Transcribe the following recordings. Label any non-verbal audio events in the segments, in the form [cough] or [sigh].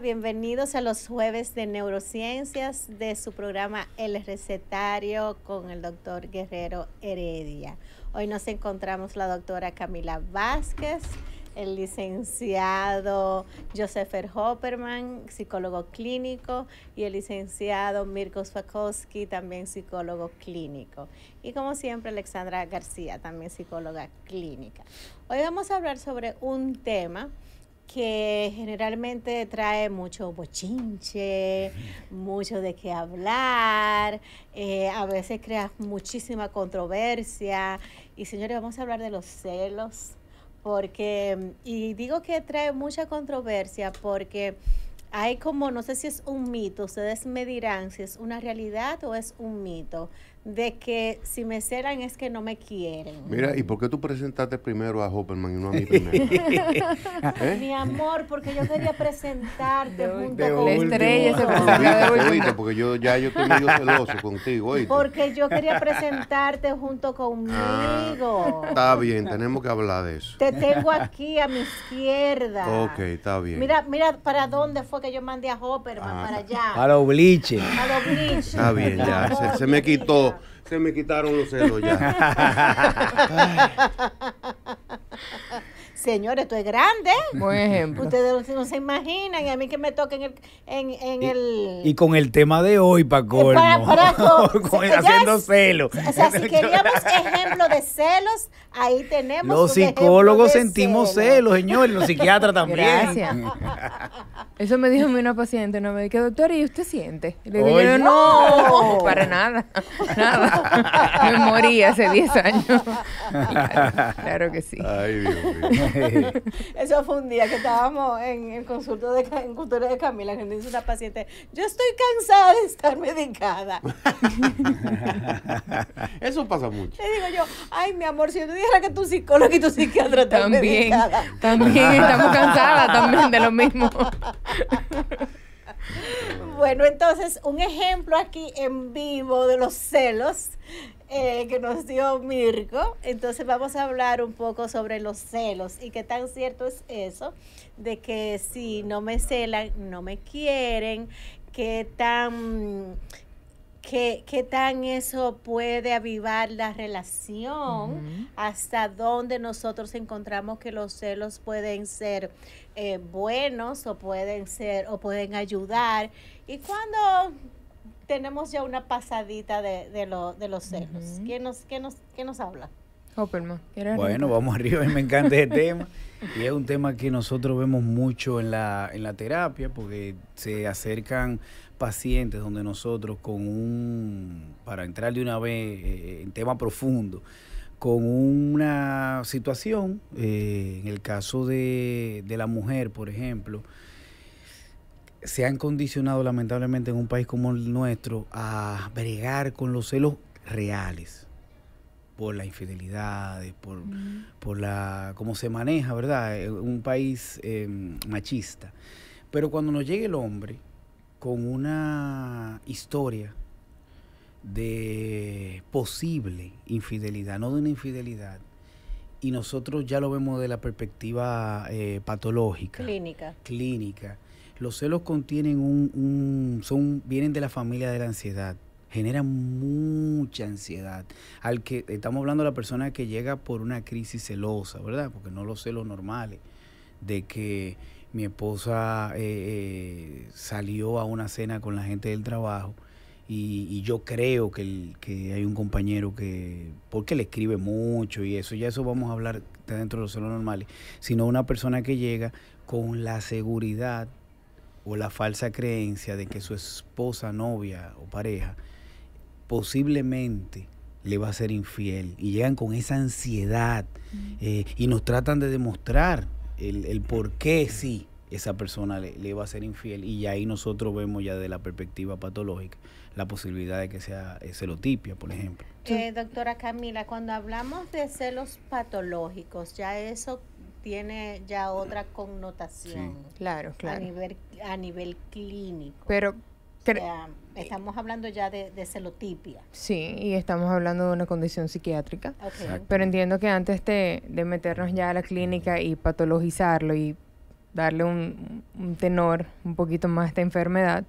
bienvenidos a los jueves de neurociencias de su programa El recetario con el doctor Guerrero Heredia. Hoy nos encontramos la doctora Camila Vázquez, el licenciado Josefer Hopperman, psicólogo clínico, y el licenciado Mirko Swakowski, también psicólogo clínico. Y como siempre, Alexandra García, también psicóloga clínica. Hoy vamos a hablar sobre un tema que generalmente trae mucho bochinche, mucho de qué hablar, eh, a veces crea muchísima controversia. Y señores, vamos a hablar de los celos, porque, y digo que trae mucha controversia porque hay como, no sé si es un mito, ustedes me dirán si es una realidad o es un mito, de que si me celan es que no me quieren. Mira, ¿y por qué tú presentaste primero a Hopperman y no a mí primero? [laughs] [laughs] ¿Eh? Mi amor, porque yo quería presentarte junto de con la estrella. Ah, porque yo ya yo estoy medio celoso contigo. ¿oíste? Porque yo quería presentarte junto conmigo. Ah, está bien, tenemos que hablar de eso. Te tengo aquí a mi izquierda. Ok, está bien. Mira, mira para dónde fue que yo mandé a Hopperman, ah, para allá. A los bliches. A los Está bien, ya, se me quitó que me quitaron los celos ya. [laughs] [laughs] Señores, esto es grande. Buen ejemplo. Ustedes no se imaginan, y a mí que me toquen en, en, en el. Y con el tema de hoy, Paco. Eh, para, para [laughs] haciendo celos. O sea, si [laughs] queríamos ejemplo de celos, ahí tenemos. Los psicólogos sentimos celos, señores. los psiquiatras también. Gracias. [laughs] Eso me dijo una paciente, no me dije, doctora, ¿y usted siente? le dije, no, no, para nada, nada. Me morí hace 10 años. Claro, claro que sí. Ay, Dios mío. [laughs] Eso fue un día que estábamos en el consultorio de, en cultura de Camila, la gente dice una paciente, yo estoy cansada de estar medicada. [laughs] Eso pasa mucho. Le digo yo, ay, mi amor, si yo te dijera que tu psicólogo y tu psiquiatra también, medicada. también estamos cansadas también de lo mismo. [laughs] Bueno, entonces un ejemplo aquí en vivo de los celos eh, que nos dio Mirko. Entonces vamos a hablar un poco sobre los celos y qué tan cierto es eso, de que si no me celan, no me quieren, qué tan... Qué, tan eso puede avivar la relación, hasta dónde nosotros encontramos que los celos pueden ser eh, buenos o pueden ser o pueden ayudar y cuando tenemos ya una pasadita de, los celos. ¿Qué, nos, nos, habla? Bueno, vamos arriba, me encanta ese [laughs] tema. Y es un tema que nosotros vemos mucho en la, en la terapia, porque se acercan pacientes donde nosotros con un, para entrar de una vez eh, en tema profundo, con una situación, eh, en el caso de, de la mujer, por ejemplo, se han condicionado lamentablemente en un país como el nuestro a bregar con los celos reales por la infidelidad, por, por la cómo se maneja, ¿verdad? Eh, un país em, machista. Pero cuando nos llega el hombre con una historia de posible infidelidad, no de una infidelidad, y nosotros ya lo vemos de la perspectiva eh, patológica. Clínica. Clínica los celos contienen un, son, vienen de la familia de la ansiedad. Generan mucha ansiedad. Al que estamos hablando de la persona que llega por una crisis celosa, ¿verdad? Porque no los celos normales de que mi esposa eh, eh, salió a una cena con la gente del trabajo y, yo creo que, que, hay un compañero que, porque le escribe mucho y eso, ya eso vamos a hablar dentro de los celos normales, sino una persona que llega con la seguridad o la falsa creencia de que su esposa, novia o pareja posiblemente le va a ser infiel y llegan con esa ansiedad mm. eh, y nos tratan de demostrar el, por qué sí esa persona le, va a ser infiel y ahí nosotros vemos ya de la perspectiva patológica la posibilidad de que sea celotipia, por ejemplo. Eh, doctora Camila, cuando hablamos de celos patológicos, ya eso tiene ya otra connotación. Claro, A nivel, a nivel clínico. Pero o estamos hablando ya de, celotipia. Sí, y estamos hablando de una condición psiquiátrica. Pero entiendo que antes de, meternos ya a la clínica y patologizarlo y darle un, un tenor un poquito más a esta enfermedad,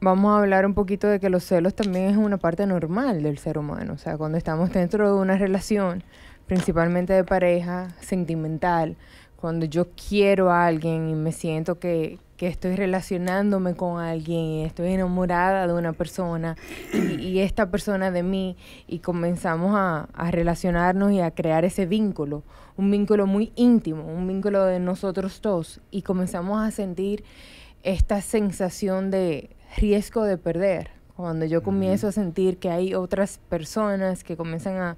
vamos a hablar un poquito de que los celos también es una parte normal del ser humano. O sea, cuando estamos dentro de una relación, principalmente de pareja sentimental, cuando yo quiero a alguien y me siento que, estoy relacionándome con alguien estoy enamorada de una persona y, esta persona de mí y comenzamos a, a, relacionarnos y a crear ese vínculo, un vínculo muy íntimo, un vínculo de nosotros dos y comenzamos a sentir esta sensación de riesgo de perder, cuando yo comienzo a sentir que hay otras personas que comienzan a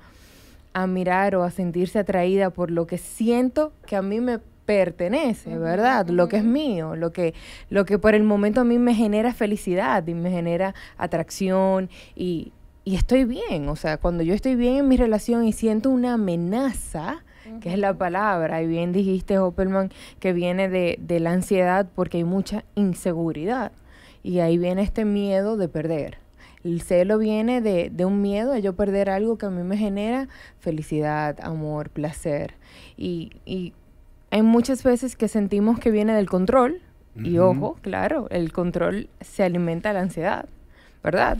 a mirar o a sentirse atraída por lo que siento que a mí me pertenece, ¿verdad? Lo que es mío, lo que, lo que por el momento a mí me genera felicidad y me genera atracción y, y estoy bien. O sea, cuando yo estoy bien en mi relación y siento una amenaza, que es la palabra, y bien dijiste, Hopperman, que viene de, de la ansiedad porque hay mucha inseguridad. Y ahí viene este miedo de perder el celo viene de, un miedo a yo perder algo que a mí me genera felicidad, amor, placer. Y, y hay muchas veces que sentimos que viene del control. Y ojo, claro, el control se alimenta la ansiedad, ¿verdad?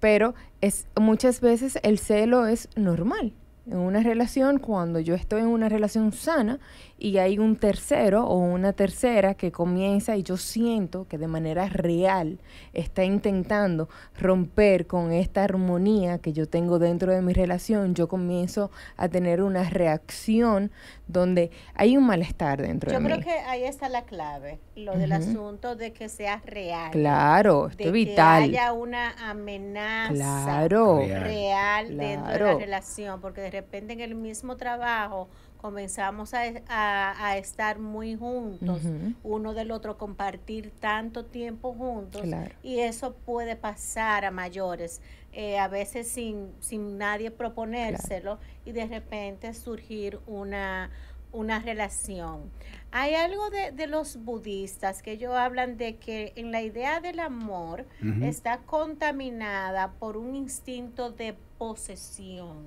Pero es, muchas veces el celo es normal en una relación cuando yo estoy en una relación sana y hay un tercero o una tercera que comienza y yo siento que de manera real está intentando romper con esta armonía que yo tengo dentro de mi relación, yo comienzo a tener una reacción donde hay un malestar dentro de mí. Yo creo que ahí está la clave, lo del asunto de que sea real. Claro, esto es vital. Que haya una amenaza real, dentro de la relación, porque de repente en el mismo trabajo comenzamos a, estar muy juntos, uno del otro, compartir tanto tiempo juntos. Y eso puede pasar a mayores, eh, a veces sin, sin nadie proponérselo y de repente surgir una, una relación. Hay algo de, los budistas que ellos hablan de que en la idea del amor está contaminada por un instinto de posesión.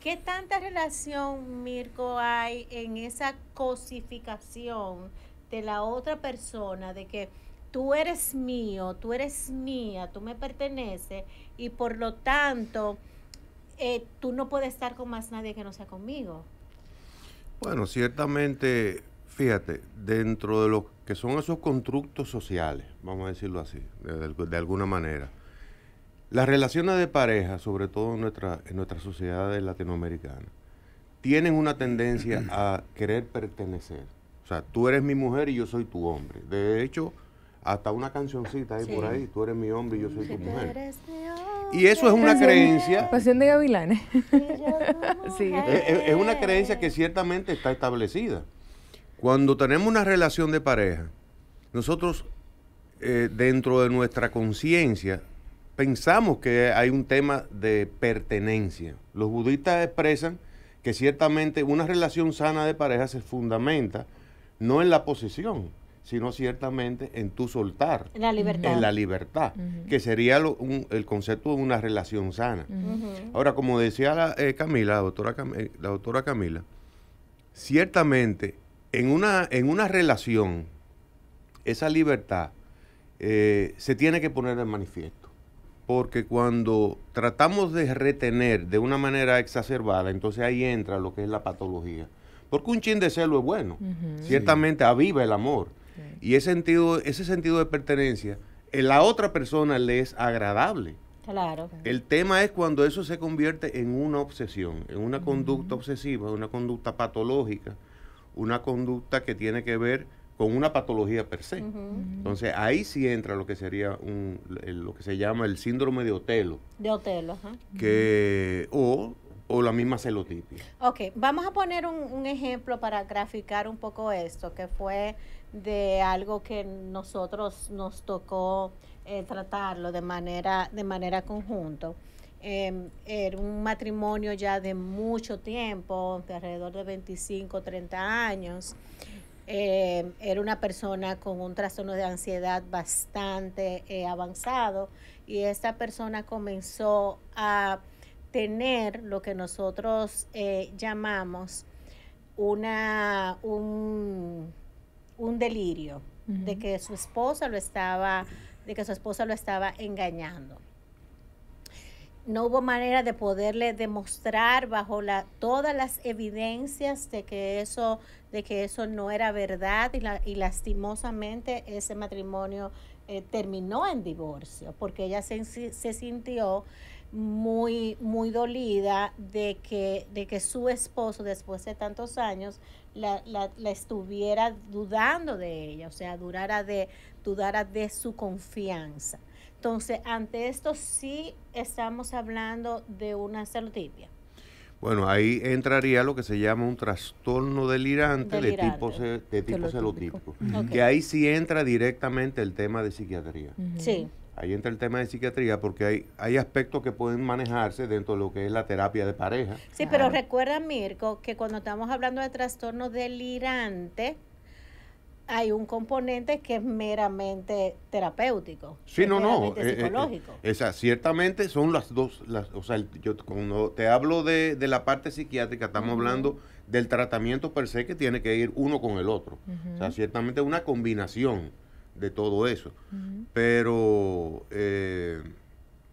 ¿Qué tanta relación, Mirko, hay en esa cosificación de la otra persona, de que tú eres mío, tú eres mía, tú me perteneces y por lo tanto eh, tú no puedes estar con más nadie que no sea conmigo? Bueno, ciertamente, fíjate, dentro de lo que son esos constructos sociales, vamos a decirlo así, de alguna manera, las relaciones de pareja, sobre todo en nuestra, en nuestras sociedades latinoamericanas, tienen una tendencia [clears throat] a querer pertenecer. O sea, tú eres mi mujer y yo soy tu hombre. De hecho, hasta una cancioncita ahí por ahí, tú eres mi hombre y yo soy tu mujer. Y eso es una creencia. Pasión de gavilanes. [laughs] sí. es, una creencia que ciertamente está establecida. Cuando tenemos una relación de pareja, nosotros eh, dentro de nuestra conciencia pensamos que hay un tema de pertenencia. Los budistas expresan que ciertamente una relación sana de pareja se fundamenta no en la posesión, sino ciertamente en tu soltar. En La libertad. En la libertad, que sería el concepto de una relación sana. Ahora, como decía la, eh, Camila, eh, la doctora, Camila, ciertamente en una, en una relación, esa libertad eh, se tiene que poner en manifiesto porque cuando tratamos de retener de una manera exacerbada, entonces ahí entra lo que es la patología. Porque un chin de celo es bueno, ciertamente aviva el amor. Y ese sentido, ese sentido de pertenencia, en eh, la otra persona le es agradable. Claro. El tema es cuando eso se convierte en una obsesión, en una conducta obsesiva, una conducta patológica, una conducta que tiene que ver con una patología per se. Entonces ahí sí entra lo que sería un, lo que se llama el síndrome de Otelo. De Otelo, ajá. Que, o, o la misma celotipia. Ok, vamos a poner un, ejemplo para graficar un poco esto, que fue de algo que nosotros nos tocó eh, tratarlo de manera, de manera conjunto. Em, era un matrimonio ya de mucho tiempo, de alrededor de 25, 30 años. Eh, era una persona con un trastorno de ansiedad bastante eh, avanzado y esta persona comenzó a tener lo que nosotros eh, llamamos un, delirio de que su esposa lo estaba de que su esposa lo estaba engañando no hubo manera de poderle demostrar bajo la, todas las evidencias de que eso, de que eso no era verdad y, la, y lastimosamente ese matrimonio eh, terminó en divorcio porque ella se, se sintió muy, muy dolida de que, de que su esposo, después de tantos años, la, la, estuviera dudando de ella, o sea, durara de, dudara de su confianza. Entonces, ante esto sí estamos hablando de una celotipia. Bueno, ahí entraría lo que se llama un trastorno delirante, de tipo, de tipo celotípico. Que ahí sí entra directamente el tema de psiquiatría. Sí. Ahí entra el tema de psiquiatría porque hay, hay aspectos que pueden manejarse dentro de lo que es la terapia de pareja. Sí, pero recuerda, Mirko, que cuando estamos hablando de trastorno delirante, hay un componente que es meramente terapéutico. Sí, no, no. Eh, eh, eh, psicológico. esa, ciertamente son las dos, las, o sea, yo cuando te hablo de, la parte psiquiátrica, estamos hablando del tratamiento per se que tiene que ir uno con el otro. O sea, ciertamente una combinación de todo eso. Pero,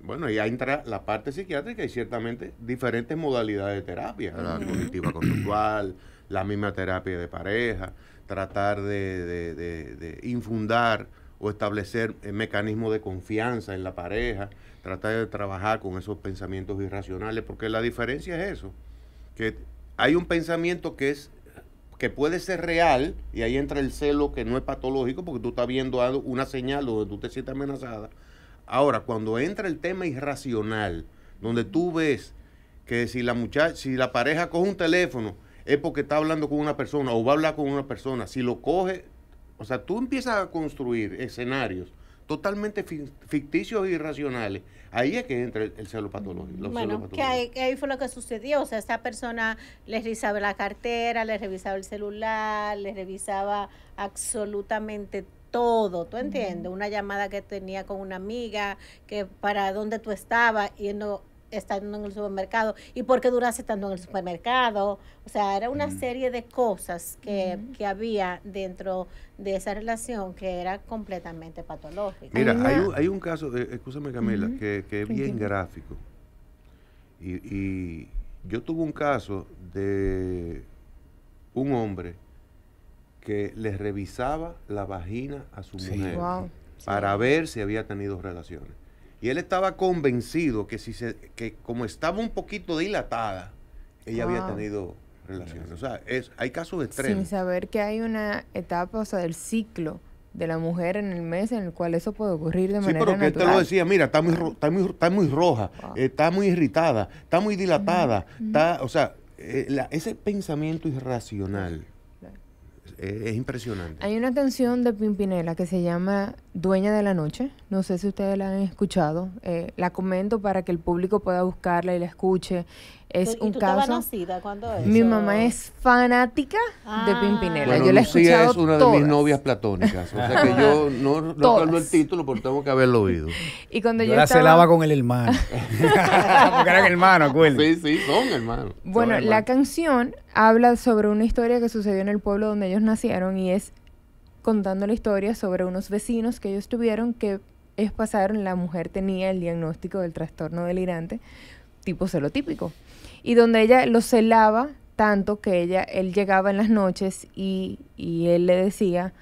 bueno, ya entra la parte psiquiátrica y ciertamente diferentes modalidades de terapia, la cognitiva conductual, la misma terapia de pareja tratar de, infundar o establecer eh, mecanismo de confianza en la pareja, tratar de trabajar con esos pensamientos irracionales, porque la diferencia es eso, que hay un pensamiento que es que puede ser real, y ahí entra el celo que no es patológico, porque tú estás viendo una señal donde tú te sientes amenazada. Ahora, cuando entra el tema irracional, donde tú ves que si la muchacha, si la pareja coge un teléfono es porque está hablando con una persona o va a hablar con una persona. Si lo coge, o sea, tú empiezas a construir escenarios totalmente ficticios e irracionales. Ahí es que entra el, celo patológico. Bueno, que ahí, fue lo que sucedió. O sea, esta persona le revisaba la cartera, le revisaba el celular, le revisaba absolutamente todo, ¿tú entiendes? Una llamada que tenía con una amiga, que para dónde tú estabas, yendo estando en el supermercado y por qué duraste tanto en el supermercado. O sea, era una serie de cosas que, había dentro de esa relación que era completamente patológica. Mira, hay, un, caso, eh, escúchame Camila, que, es bien gráfico. Y, y yo tuve un caso de un hombre que le revisaba la vagina a su mujer para ver si había tenido relaciones. Y él estaba convencido que, si se, que como estaba un poquito dilatada, ella había tenido relaciones. O sea, es, hay casos extremos. Sin saber que hay una etapa, o sea, del ciclo de la mujer en el mes en el cual eso puede ocurrir de manera natural. Sí, pero que te lo decía, mira, está muy, está muy, roja, eh, está muy irritada, está muy dilatada, está, o sea, eh, ese pensamiento irracional es, es impresionante. Hay una canción de Pimpinela que se llama Dueña de la Noche. No sé si ustedes la han escuchado. Eh, la comento para que el público pueda buscarla y la escuche. Es un caso. Nacida, ¿cuándo Mi mamá es fanática de ah. Pimpinela. yo la he es una de mis novias platónicas. O sea que yo no recuerdo [laughs] el título, porque tengo que haberlo oído. Y cuando yo, la celaba con el hermano. [laughs] porque eran hermanos, acuérdate. Sí, sí, son hermanos. Bueno, la canción habla sobre una historia que sucedió en el pueblo donde ellos nacieron y es contando la historia sobre unos vecinos que ellos tuvieron que es pasaron, la mujer tenía el diagnóstico del trastorno delirante tipo celotípico y donde ella lo celaba tanto que ella, él llegaba en las noches y, y él le decía,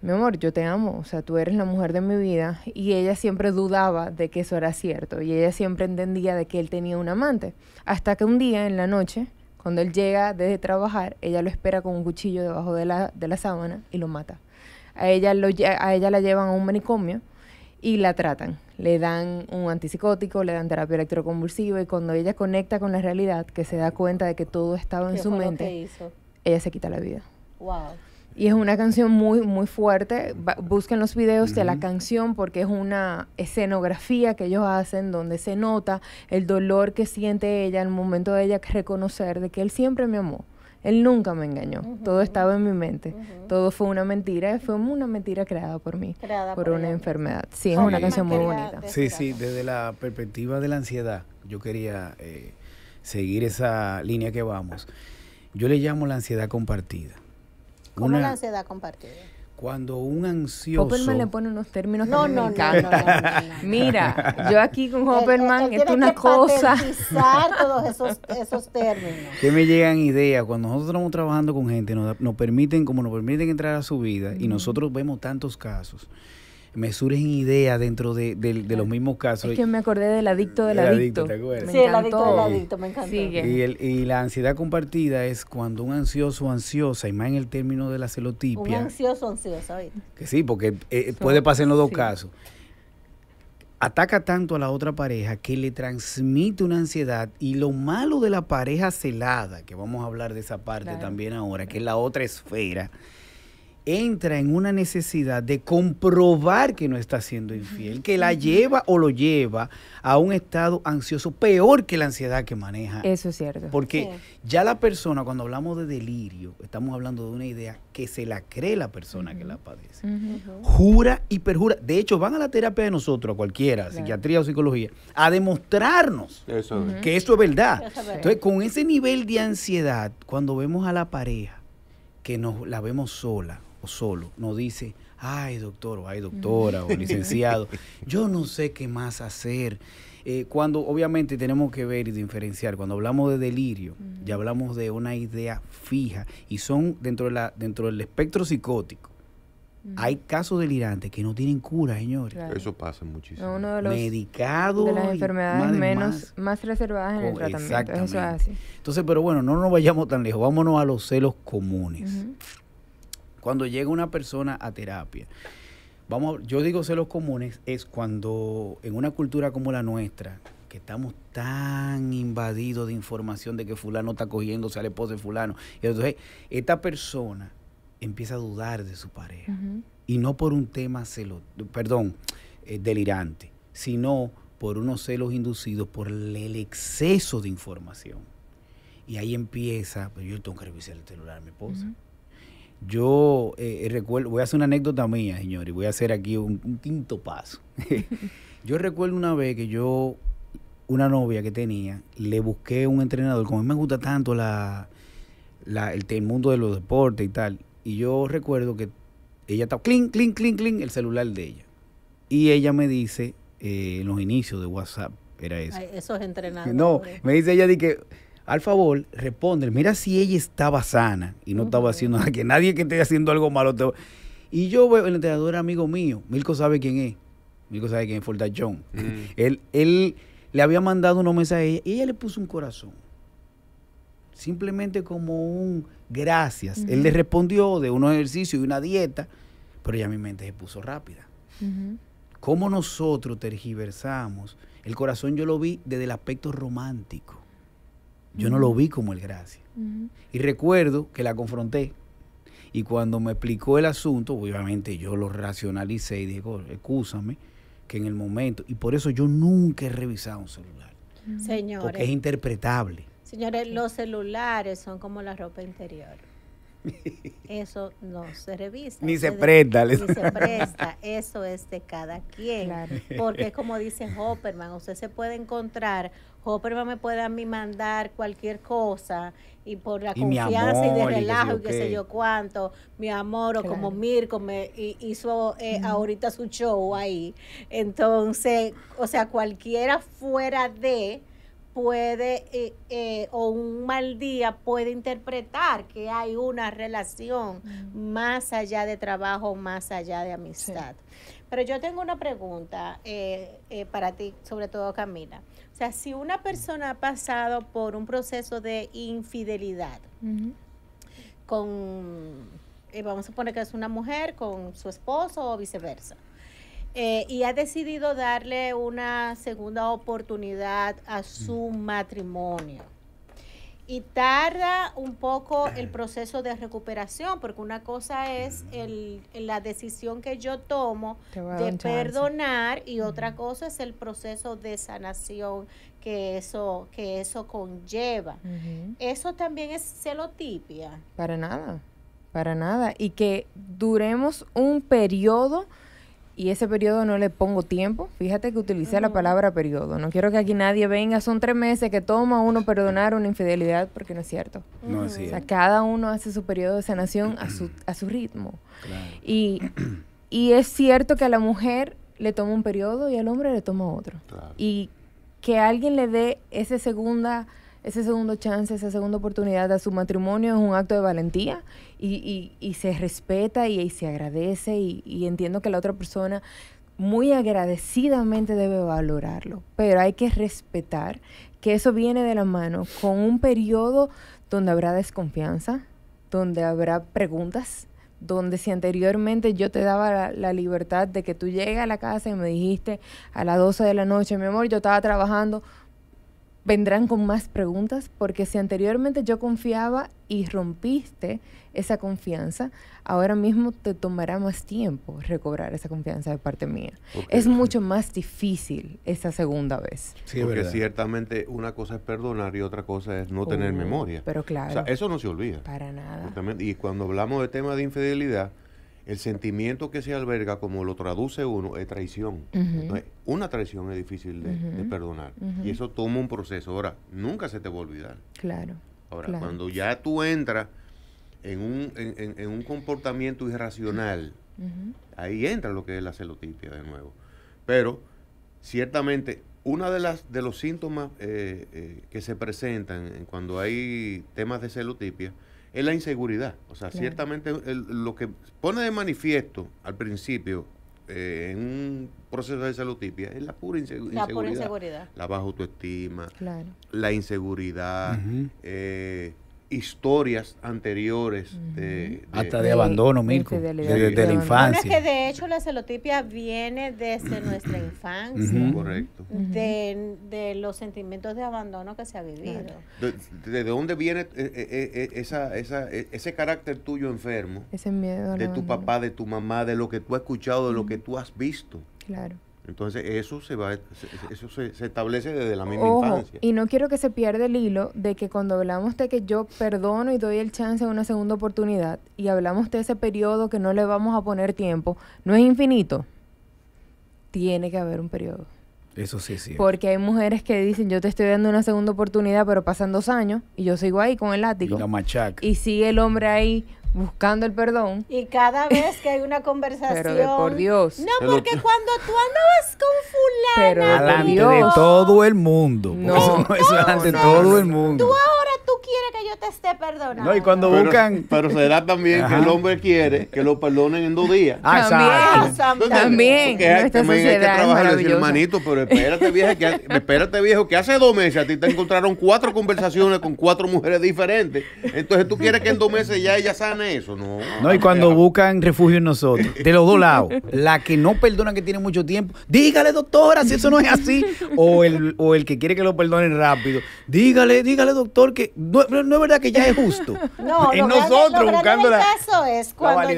mi amor, yo te amo, o sea, tú eres la mujer de mi vida. Y ella siempre dudaba de que eso era cierto. Y ella siempre entendía de que él tenía un amante. Hasta que un día en la noche, cuando él llega desde trabajar, ella lo espera con un cuchillo debajo de la, de la sábana y lo mata. A ella, lo, a ella la llevan a un manicomio y la tratan. Le dan un antipsicótico, le dan terapia electroconvulsiva y cuando ella conecta con la realidad, que se da cuenta de que todo estaba en su mente, ella se quita la vida. Wow. Y es una canción muy, muy fuerte. busquen los videos de la canción porque es una escenografía que ellos hacen donde se nota el dolor que siente ella al el momento de ella reconocer de que él siempre me amó. Él nunca me engañó. Todo estaba en mi mente. Todo fue una mentira. Fue una mentira creada por mí. Creada por, una enfermedad. Sí, es una canción muy bonita. Sí, sí, desde la perspectiva de la ansiedad, yo quería eh, seguir esa línea que vamos. Yo le llamo la ansiedad compartida. ¿Cómo una, la ansiedad compartida? Cuando un ansioso... Hopperman le pone unos términos no, no, me No, Mira, yo aquí con Hopperman, [laughs] es una que cosa... [laughs] todos esos, términos. Que me llegan ideas. Cuando nosotros estamos trabajando con gente, nos, nos permiten, como nos permiten entrar a su vida, y nosotros vemos tantos casos me surgen ideas dentro de, los mismos casos. Es que me acordé del adicto del adicto. Sí, el adicto del adicto, me encantó. Y, la ansiedad compartida es cuando un ansioso o ansiosa, y más en el término de la celotipia. Un ansioso ansiosa, Que sí, porque eh, eh, puede pasar en los dos casos. Ataca tanto a la otra pareja que le transmite una ansiedad y lo malo de la pareja celada, que vamos a hablar de esa parte también ahora, que es la otra esfera entra en una necesidad de comprobar que no está siendo infiel, que la lleva o lo lleva a un estado ansioso peor que la ansiedad que maneja. Eso es cierto. Porque ya la persona, cuando hablamos de delirio, estamos hablando de una idea que se la cree la persona que la padece. Jura y perjura. De hecho, van a la terapia de nosotros, cualquiera, psiquiatría o psicología, a demostrarnos que eso es verdad. es verdad. Entonces, con ese nivel de ansiedad, cuando vemos a la pareja, que nos la vemos sola, o solo, no dice, ay doctor o ay doctora o licenciado, [laughs] yo no sé qué más hacer. Eh, cuando obviamente tenemos que ver y diferenciar, cuando hablamos de delirio, ya hablamos de una idea fija y son dentro, de la, dentro del espectro psicótico. Hay casos delirantes que no tienen cura, señores. Eso pasa muchísimo. Medicado De las enfermedades más, menos, más, reservadas en el tratamiento. Eso es así. Entonces, pero bueno, no nos vayamos tan lejos. Vámonos a los celos comunes. Cuando llega una persona a terapia, vamos, yo digo celos comunes es cuando en una cultura como la nuestra, que estamos tan invadidos de información de que fulano está cogiendo, cogiéndose al esposo de fulano, entonces esta persona empieza a dudar de su pareja, y no por un tema celo, perdón, eh, delirante, sino por unos celos inducidos por el exceso de información. Y ahí empieza, pues, yo tengo que revisar el celular de mi esposa. Yo eh, eh, recuerdo, voy a hacer una anécdota mía, señores, voy a hacer aquí un, quinto paso. [laughs] yo recuerdo una vez que yo, una novia que tenía, le busqué un entrenador, como a mí me gusta tanto la, el, mundo de los deportes y tal, y yo recuerdo que ella estaba, clink, clink, clink, clink, el celular de ella. Y ella me dice, eh, en los inicios de WhatsApp, era eso. Eso esos entrenadores. No, me dice ella de que al favor, responde, mira si ella estaba sana y no estaba haciendo nada, que nadie que esté haciendo algo malo te... Y yo veo, el entrenador era amigo mío, Milko sabe quién es, Milko sabe quién es Fortachón. John. Mm. [laughs] él, él le había mandado unos mensajes y ella le puso un corazón. Simplemente como un gracias. Él le respondió de unos ejercicios y una dieta, pero ya mi mente se puso rápida. ¿Cómo nosotros tergiversamos? El corazón yo lo vi desde el aspecto romántico. Yo no lo vi como el gracia. Y recuerdo que la confronté. Y cuando me explicó el asunto, obviamente yo lo racionalicé y dije, escúchame, que en el momento, y por eso yo nunca he revisado un celular. Señores. Porque es interpretable. Señores, los celulares son como la ropa interior. Eso no se revisa. Ni se, presta. Ni se presta. Eso es de cada quien. porque Porque como dice Hopperman, usted se puede encontrar me puede a mí mandar cualquier cosa y por la confianza y de relajo y qué sé yo cuánto, mi amor, o como Mirko me hizo eh, ahorita su show ahí. Entonces, o sea, cualquiera fuera de puede, eh, eh, o un mal día puede interpretar que hay una relación más allá de trabajo, más allá de amistad. Pero yo tengo una pregunta para ti, sobre todo Camila. O sea, si una persona ha pasado por un proceso de infidelidad con, eh, vamos a suponer que es una mujer, con su esposo o viceversa, eh, y ha decidido darle una segunda oportunidad a su matrimonio y tarda un poco el proceso de recuperación, porque una cosa es el, la decisión que yo tomo de perdonar y otra cosa es el proceso de sanación que eso, que eso conlleva. Eso también es celotipia. Para nada, para nada. Y que duremos un periodo y ese periodo no le pongo tiempo. Fíjate que utilicé la palabra periodo. No quiero que aquí nadie venga. Son tres meses que toma uno perdonar una infidelidad porque no es cierto. No es O sea, cada uno hace su periodo de sanación a su, a su ritmo. Y, y, es cierto que a la mujer le toma un periodo y al hombre le toma otro. Y que alguien le dé esa segunda ese segundo chance, esa segunda oportunidad a su matrimonio es un acto de valentía y, se respeta y, se agradece y entiendo que la otra persona muy agradecidamente debe valorarlo, pero hay que respetar que eso viene de la mano con un periodo donde habrá desconfianza, donde habrá preguntas, donde si anteriormente yo te daba la, la, libertad de que tú llegas a la casa y me dijiste a las 12 de la noche, mi amor, yo estaba trabajando, vendrán con más preguntas porque si anteriormente yo confiaba y rompiste esa confianza, ahora mismo te tomará más tiempo recobrar esa confianza de parte mía. Es mucho más difícil esa segunda vez. Sí, porque ciertamente una cosa es perdonar y otra cosa es no tener uh, memoria. Pero claro. O sea, eso no se olvida. Para nada. Y cuando hablamos de tema de infidelidad, el sentimiento que se alberga, como lo traduce uno, es traición. una traición es difícil de, perdonar. Y eso toma un proceso. Ahora, nunca se te va a olvidar. Claro. Ahora, cuando ya tú entras en un, en, un comportamiento irracional, ahí entra lo que es la celotipia de nuevo. Pero, ciertamente, uno de, las, de los síntomas eh, eh, que se presentan cuando hay temas de celotipia es la inseguridad. O sea, ciertamente lo que pone de manifiesto al principio eh, en un proceso de salud salutipia es la pura, la inseguridad. La baja autoestima, la inseguridad, historias anteriores de, hasta de, abandono, desde la infancia. que de hecho la celotipia viene desde nuestra infancia. Correcto. De, los sentimientos de abandono que se ha vivido. ¿De, dónde viene eh, eh, eh, esa, e, ese carácter tuyo enfermo? Ese miedo. De tu papá, de tu mamá, de lo que tú has escuchado, de lo que tú has visto. Claro. Entonces eso se va, eso se, establece desde la misma infancia. Y no quiero que se pierda el hilo de que cuando hablamos de que yo perdono y doy el chance a una segunda oportunidad y hablamos de ese periodo que no le vamos a poner tiempo, no es infinito. Tiene que haber un periodo. Eso sí, sí. Porque hay mujeres que dicen, yo te estoy dando una segunda oportunidad, pero pasan dos años y yo sigo ahí con el látigo. Y la machaca. Y sigue el hombre ahí buscando el perdón. Y cada vez que hay una conversación. [laughs] Pero por Dios. No, porque cuando tú andabas con fulana. Pero de todo el mundo. No, eso, es todo el mundo. Tú ahora tú quieres que yo te esté perdonando. No, y cuando buscan. Pero será también que el hombre quiere que lo perdonen en dos días. Ah, también. También. Porque también hay que trabajar decir, hermanito, pero espérate, viejo, que, espérate, viejo, que hace dos meses a ti te encontraron cuatro conversaciones con cuatro mujeres diferentes. Entonces tú quieres que en dos meses ya ella sane eso, no. No, y cuando buscan refugio en nosotros, de los dos lados, la que no perdona que tiene mucho tiempo, dígale, doctora, si eso no es así, o el, que quiere que lo perdonen rápido, dígale, dígale, doctor, que no, es verdad que ya es justo. No, en nosotros buscando la. caso es cuando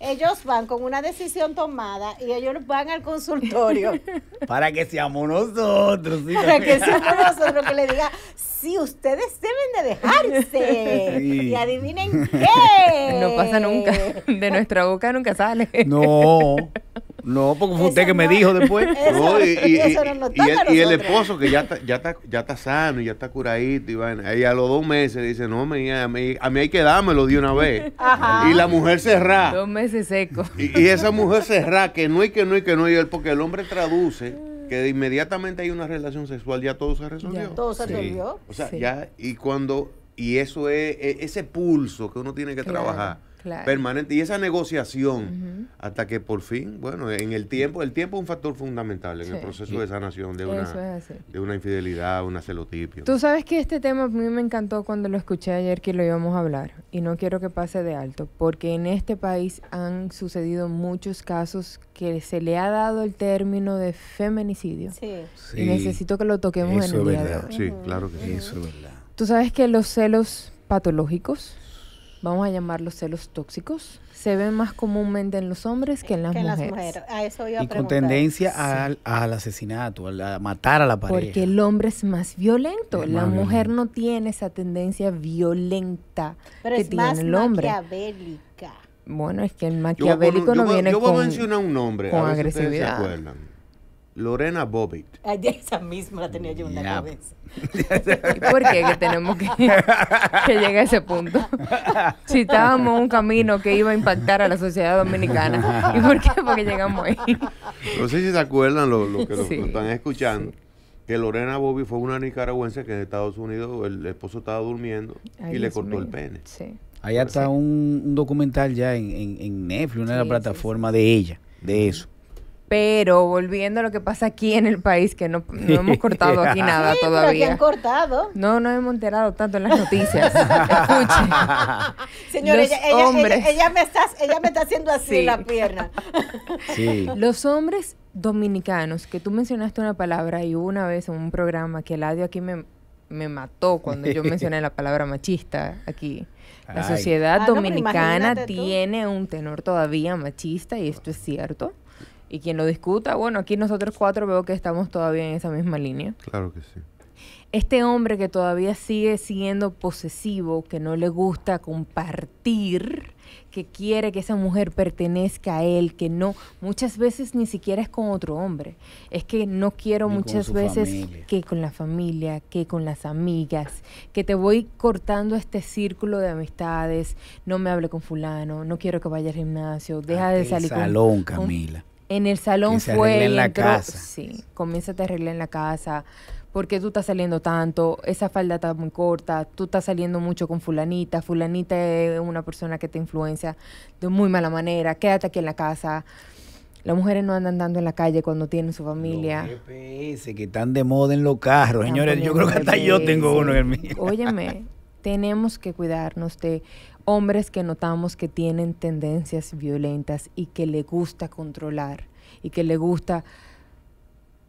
ellos van con una decisión tomada y ellos van al consultorio. [laughs] Para que seamos nosotros. Para que seamos nosotros que le diga, si ustedes deben de dejarse. Y adivinen [laughs] qué. No pasa nunca. De nuestra boca nunca sale. No. No, porque fue usted que me dijo después. [laughs] y, y, el, esposo que ya está, ya está, ya está sano, y ya está curadito, y, a los dos meses dice, no, me, a, mí, a mí hay que dármelo de una vez. [laughs] Y la mujer cerrá. Dos meses seco. Y, esa mujer cerrá, que no hay que no hay que no, y porque el hombre traduce que inmediatamente hay una relación sexual, ya todo se resolvió. Ya todo se resolvió. O sea, ya, y cuando, y eso es, e, ese pulso que uno tiene que trabajar permanente y esa negociación hasta que por fin, bueno, en el tiempo, el tiempo es un factor fundamental en el proceso de sanación de una, de una infidelidad, una celotipia. Tú sabes que este tema a mí me encantó cuando lo escuché ayer que lo íbamos a hablar y no quiero que pase de alto porque en este país han sucedido muchos casos que se le ha dado el término de feminicidio. Sí. Y necesito que lo toquemos en el día Sí, claro que sí. es verdad. Tú sabes que los celos patológicos vamos a llamarlos celos tóxicos, se ven más comúnmente en los hombres que en las, que mujeres. las mujeres. A eso iba a y con tendencia al, al, asesinato, a matar a la pareja. Porque el hombre es más violento. la mujer no tiene esa tendencia violenta Pero que es tiene más el hombre. Maquiavélica. Bueno, es que el maquiavélico no viene con con. Yo voy a mencionar un nombre. Con agresividad. Lorena Bobbitt. Ah, esa misma la tenía yo en la cabeza. por qué que tenemos que, [laughs] llegar a ese punto? Si estábamos un camino que iba a impactar a la sociedad dominicana. ¿Y por qué? Porque llegamos ahí. No sé si se acuerdan los lo que están escuchando. Que Lorena Bobby fue una nicaragüense que en Estados Unidos el esposo estaba durmiendo y le cortó el pene. Sí. Allá está un, documental ya en, en Netflix, una de las plataformas de ella, de eso. Pero volviendo a lo que pasa aquí en el país, que no, hemos [laughs] cortado aquí nada todavía. han cortado. No, no hemos enterado tanto en las noticias. [laughs] Escuche. Señores, ella, me está, ella me está haciendo así la pierna. [laughs] Los hombres dominicanos, que tú mencionaste una palabra y una vez en un programa que el audio aquí me, mató cuando yo mencioné la palabra machista aquí. La sociedad ah, dominicana tiene un tenor todavía machista y esto es cierto y quien lo discuta, bueno, aquí nosotros cuatro veo que estamos todavía en esa misma línea. Claro que sí. Este hombre que todavía sigue siendo posesivo, que no le gusta compartir, que quiere que esa mujer pertenezca a él, que no, muchas veces ni siquiera es con otro hombre. Es que no quiero muchas veces que con la familia, que con las amigas, que te voy cortando este círculo de amistades, no me hable con fulano, no quiero que vaya al gimnasio, deja ah, de salir el salón, Camila. En el salón fue. en la casa. Sí, comienza a arreglar en la casa. Porque tú estás saliendo tanto? Esa falda está muy corta. Tú estás saliendo mucho con Fulanita. Fulanita es una persona que te influencia de muy mala manera. Quédate aquí en la casa. Las mujeres no andan andando en la calle cuando tienen su familia. Los que están de moda en los carros. Señores, yo creo que hasta yo tengo uno en el Óyeme, tenemos que cuidarnos de hombres que notamos que tienen tendencias violentas y que le gusta controlar y que le gusta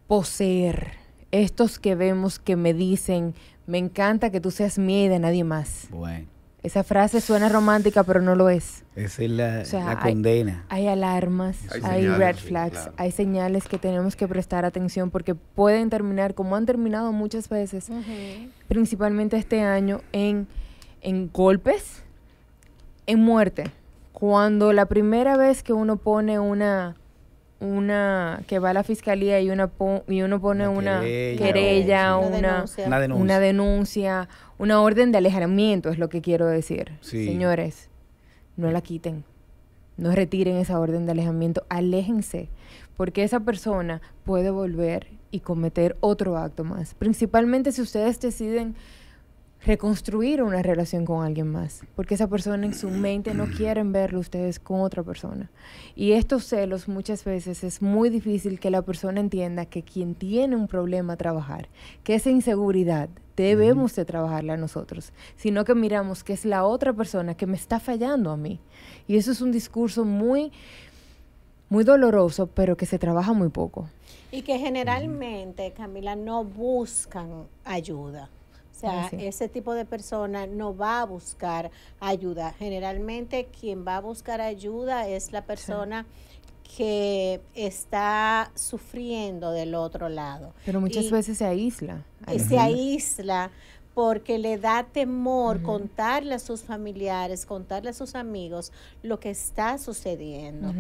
poseer. Estos que vemos que me dicen, me encanta que tú seas mía y de nadie más. Bueno. Esa frase suena romántica, pero no lo es. Esa es la, condena. Hay, alarmas, hay, red flags, hay señales que tenemos que prestar atención porque pueden terminar, como han terminado muchas veces, principalmente este año, en, en golpes, en muerte, cuando la primera vez que uno pone una una que va a la fiscalía y una y uno pone una, querella, una, denuncia. Una, orden de alejamiento es lo que quiero decir. Señores, no la quiten. No retiren esa orden de alejamiento, aléjense, porque esa persona puede volver y cometer otro acto más. Principalmente si ustedes deciden reconstruir una relación con alguien más, porque esa persona en su mente no mm. quieren verlo ustedes con otra persona. Y estos celos muchas veces es muy difícil que la persona entienda que quien tiene un problema a trabajar, que esa inseguridad debemos mm. de trabajarla nosotros, sino que miramos que es la otra persona que me está fallando a mí. Y eso es un discurso muy muy doloroso, pero que se trabaja muy poco. Y que generalmente, Camila, no buscan ayuda. O ah, sea, ese tipo de persona no va a buscar ayuda. Generalmente quien va a buscar ayuda es la persona... que está sufriendo del otro lado. Pero muchas veces se aísla. Se aísla porque le da temor contarle a sus familiares, contarle a sus amigos lo que está sucediendo.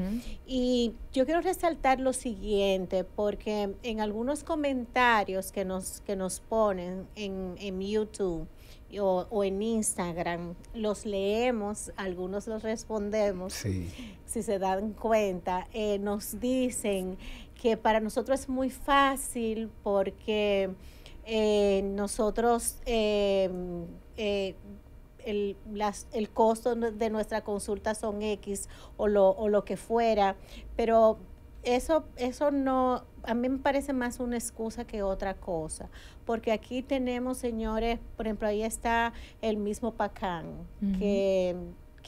Y yo quiero resaltar lo siguiente, porque en algunos comentarios que nos, que nos ponen en, en YouTube, o, en Instagram, los leemos, algunos los respondemos, si se dan cuenta, eh, nos dicen que para nosotros es muy fácil porque eh, nosotros, em, eh, el, las, el, costo de nuestra consulta son X o lo, o lo que fuera, pero eso, eso no, a mí me parece más una excusa que otra cosa, porque aquí tenemos, señores, por ejemplo, ahí está el mismo Pacán, que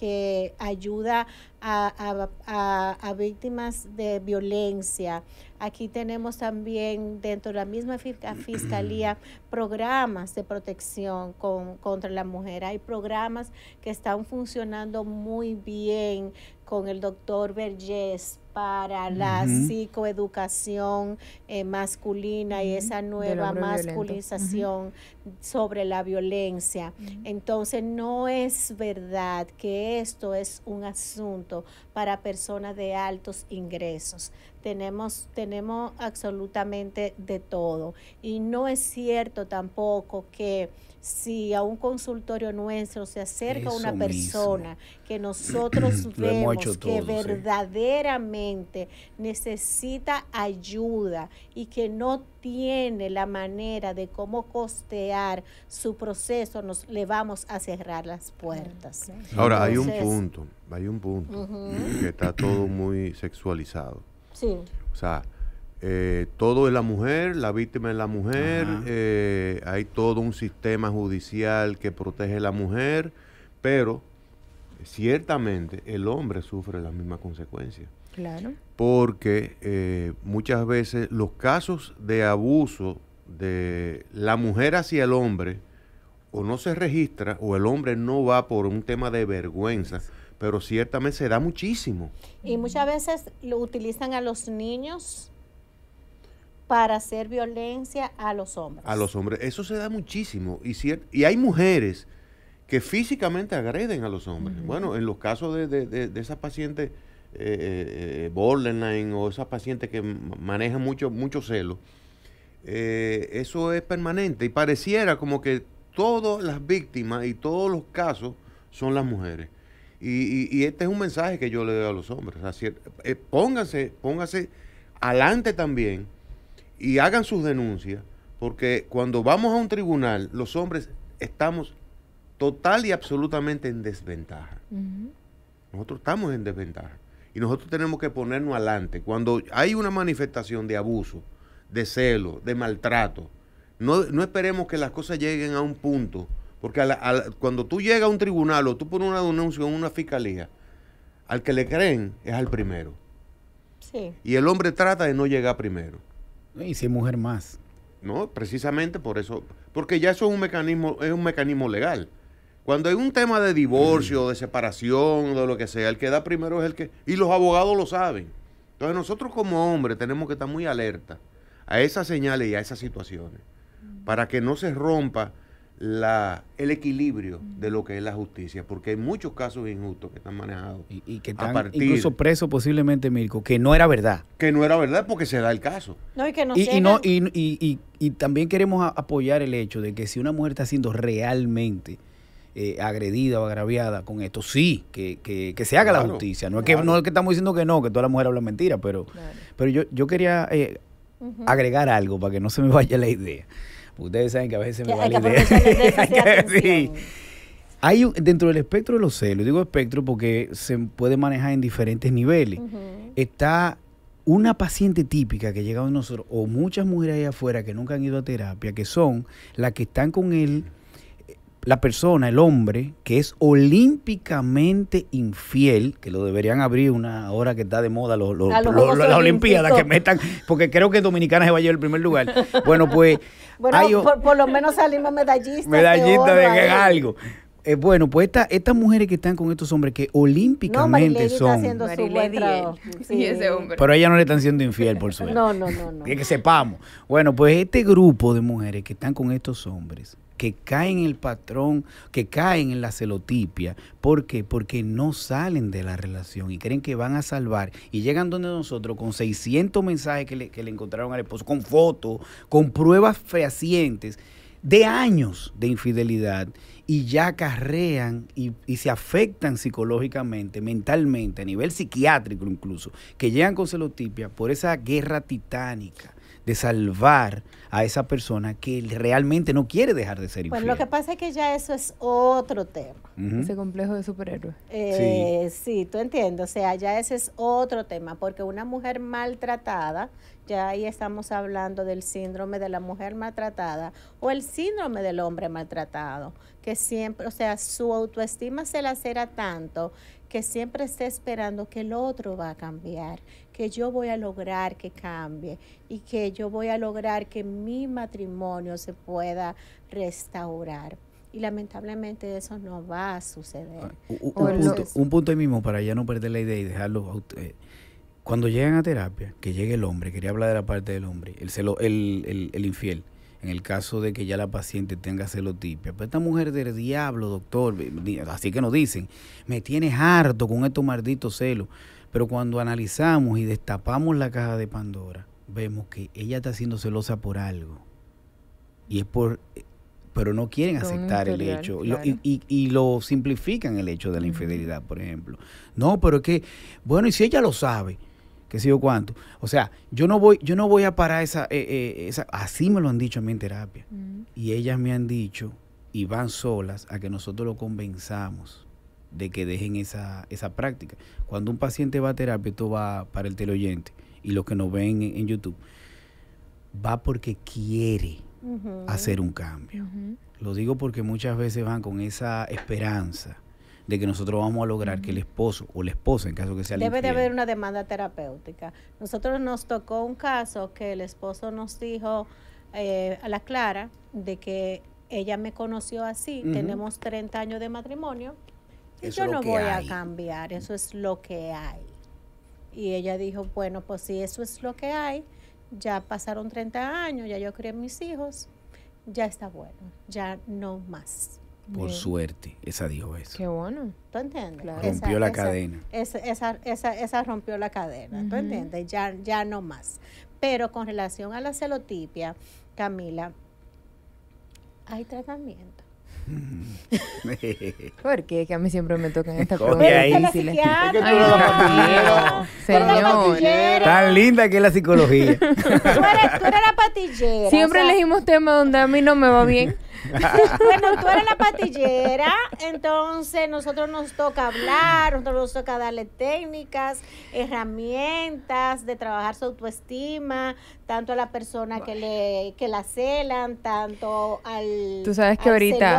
que ayuda a, víctimas de violencia. Aquí tenemos también dentro de la misma fiscalía [clears throat] programas de protección contra la mujer. Hay programas que están funcionando muy bien con el doctor Vergés para la psicoeducación eh, masculina y esa nueva masculinización sobre la violencia. Entonces no es verdad que esto es un asunto para personas de altos ingresos. Tenemos, tenemos absolutamente de todo. Y no es cierto tampoco que si a un consultorio nuestro se acerca una persona que nosotros [clears throat] vemos que verdaderamente necesita ayuda y que no tiene la manera de cómo costear su proceso, nos le vamos a cerrar las puertas. Ahora, hay un punto, hay un punto que está todo muy sexualizado. Sí. O sea, eh, todo es la mujer, la víctima es la mujer, eh, hay todo un sistema judicial que protege a la mujer, pero ciertamente el hombre sufre las mismas consecuencias. Claro. Porque eh, muchas veces los casos de abuso de la mujer hacia el hombre o no se registra o el hombre no va por un tema de vergüenza pero ciertamente se da muchísimo. Y muchas veces lo utilizan a los niños para hacer violencia a los hombres. A los hombres. Eso se da muchísimo. Y, y hay mujeres que físicamente agreden a los hombres. Bueno, en los casos de, de, de, esas pacientes eh, eh, eh, borderline o esas pacientes que manejan mucho, mucho celo, eso es permanente. Y pareciera como que todas las víctimas y todos los casos son las mujeres. Y, y, este es un mensaje que yo le doy a los hombres. pónganse, adelante adelante también y hagan sus denuncias, porque cuando vamos a un tribunal, los hombres estamos total y absolutamente en desventaja. Nosotros estamos en desventaja. Y nosotros tenemos que ponernos adelante. Cuando hay una manifestación de abuso, de celo, de maltrato, no, no esperemos que las cosas lleguen a un punto. Porque cuando tú llegas a un tribunal o tú pones una denuncia en una fiscalía, al que le creen es al primero. Y el hombre trata de no llegar primero. Y si mujer más. No, precisamente por eso, porque ya eso es un mecanismo, es un mecanismo legal. Cuando hay un tema de divorcio, mm. de separación, de lo que sea, el que da primero es el que... Y los abogados lo saben. Entonces nosotros como hombres tenemos que estar muy alerta a esas señales y a esas situaciones mm. para que no se rompa la, el equilibrio de lo que es la justicia, porque hay muchos casos injustos que están manejados. Y, que están incluso preso posiblemente, Mirko, que no era verdad. Que no era verdad porque se da el caso. y no también queremos apoyar el hecho de que si una mujer está siendo realmente eh, agredida o agraviada con esto, sí, que, se haga la justicia. No es, que, no es que estamos diciendo que no, que toda la mujer habla mentira, pero, pero yo, quería eh, agregar algo para que no se me vaya la idea. Ustedes saben que a veces se me va la idea. sí. Hay dentro del espectro de los celos, digo espectro porque se puede manejar en diferentes niveles. Está una paciente típica que llega a nosotros, o muchas mujeres allá afuera que nunca han ido a terapia, que son las que están con él la persona, el hombre, que es olímpicamente infiel, que lo deberían abrir una hora que está de moda los, los, las Olimpiadas, que metan, porque creo que Dominicana se va a llevar el primer lugar. Bueno, pues... [laughs] por, lo menos salimos medallistas. Medallistas de, algo. Eh, bueno, pues estas mujeres que están con estos hombres que olímpicamente son. Está su [laughs] Pero a ella no le están siendo infiel, por [laughs] suerte. no, no, no, que sepamos. Bueno, pues este grupo de mujeres que están con estos hombres que caen en el patrón, que caen en la celotipia. ¿Por qué? Porque no salen de la relación y creen que van a salvar. Y llegan donde nosotros con 600 mensajes que le, encontraron al esposo, con fotos, con pruebas fehacientes de años de infidelidad y ya carrean y, y, se afectan psicológicamente, mentalmente, a nivel psiquiátrico incluso, que llegan con celotipia por esa guerra titánica de salvar a esa persona que realmente no quiere dejar de ser infiel. Bueno, lo que pasa es que ya eso es otro tema. Ese complejo de superhéroe. Eh, sí. sí, tú entiendes. O sea, ya ese es otro tema, porque una mujer maltratada, ya ahí estamos hablando del síndrome de la mujer maltratada o el síndrome del hombre maltratado, que siempre, o sea, su autoestima se la acera tanto que siempre esté esperando que el otro va a cambiar, que yo voy a lograr que cambie y que yo voy a lograr que mi matrimonio se pueda restaurar. Y lamentablemente eso no va a suceder. Ah, un, punto, ahí mismo para ya no perder la idea y dejarlo a cuando llegan a terapia, que llegue el hombre, quería hablar de la parte del hombre, el, celo, el, infiel, en el caso de que ya la paciente tenga celotipia. Pero pues esta mujer del diablo, doctor, así que nos dicen, me tienes harto con estos malditos celos. Pero cuando analizamos y destapamos la caja de Pandora, vemos que ella está siendo celosa por algo. Y es por pero no quieren aceptar el hecho y, lo simplifican el hecho de la infidelidad, por ejemplo. No, pero es que, bueno, y si ella lo sabe, qué sé yo cuánto. O sea, yo no voy, yo no voy a parar esa, eh, eh, así me lo han dicho a mí en terapia. Mm. Y ellas me han dicho, y van solas, a que nosotros lo convenzamos de que dejen esa, esa práctica. Cuando un paciente va a terapia, esto va para el teleoyente y los que nos ven en, YouTube, va porque quiere hacer un cambio. Lo digo porque muchas veces van con esa esperanza de que nosotros vamos a lograr que el esposo o la esposa, en caso que sea Debe de haber una demanda terapéutica. Nosotros nos tocó un caso que el esposo nos dijo eh, a la Clara de que ella me conoció así, tenemos 30 años de matrimonio y yo no voy a cambiar, eso es lo que hay. Y ella dijo, bueno, pues si eso es lo que hay, ya pasaron 30 años, ya yo crié mis hijos, ya está bueno, ya no más. Por suerte, esa dijo eso. Qué bueno. ¿Tú entiendes? Rompió la cadena. Esa, rompió la cadena, ¿tú entiendes? Ya, ya no más. Pero con relación a la celotipia, Camila, hay tratamiento. [laughs] Porque que a mí siempre me tocan estas cosas Señor. Tan linda que es la psicología. tú, eres, la patillera. Siempre elegimos temas donde a mí no me va bien. [laughs] bueno, tú eres la patillera, entonces nosotros nos toca hablar, nosotros nos toca darle técnicas, herramientas de trabajar su autoestima, tanto a la persona que le que la celan, tanto al Tú sabes que ahorita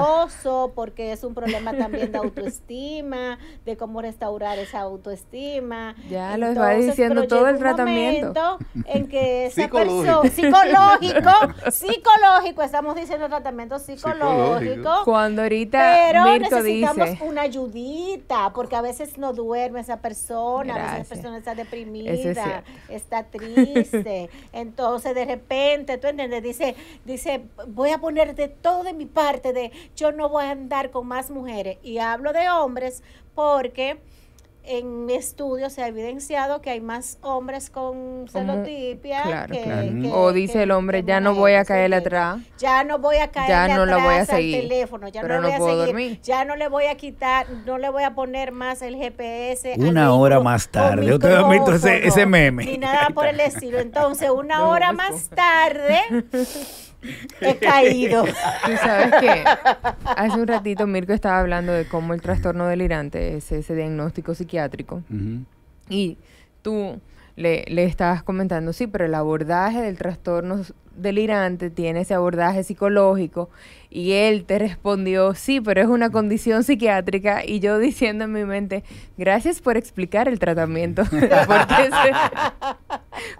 porque es un problema también de autoestima, de cómo restaurar esa autoestima. Ya lo va diciendo todo el tratamiento. En que esa persona, psicológico, [laughs] psicológico, estamos diciendo tratamiento psicológico. Cuando ahorita pero necesitamos una ayudita, porque a veces no duerme esa persona, a veces la persona está deprimida, está triste. Entonces, de repente, tú entiendes, dice, dice, voy a poner de todo de mi parte de no voy a andar con más mujeres. Y hablo de hombres porque en mi estudio se ha evidenciado que hay más hombres con celotipia. o dice el hombre, ya no voy a caer atrás. Ya no voy a caer ya no voy a seguir, teléfono, ya pero no, voy a seguir, Ya no le voy a quitar, no le voy a poner más el GPS. Una hora más tarde. te ese, meme. Ni nada por el estilo. Entonces, una [laughs] hora más tarde. [laughs] He caído. Tú sabes que hace un ratito Mirko estaba hablando de cómo el trastorno delirante es ese diagnóstico psiquiátrico. Y tú le, le estabas comentando, sí, pero el abordaje del trastorno delirante tiene ese abordaje psicológico y él te respondió, sí, pero es una condición psiquiátrica y yo diciendo en mi mente, gracias por explicar el tratamiento, [laughs] porque, es,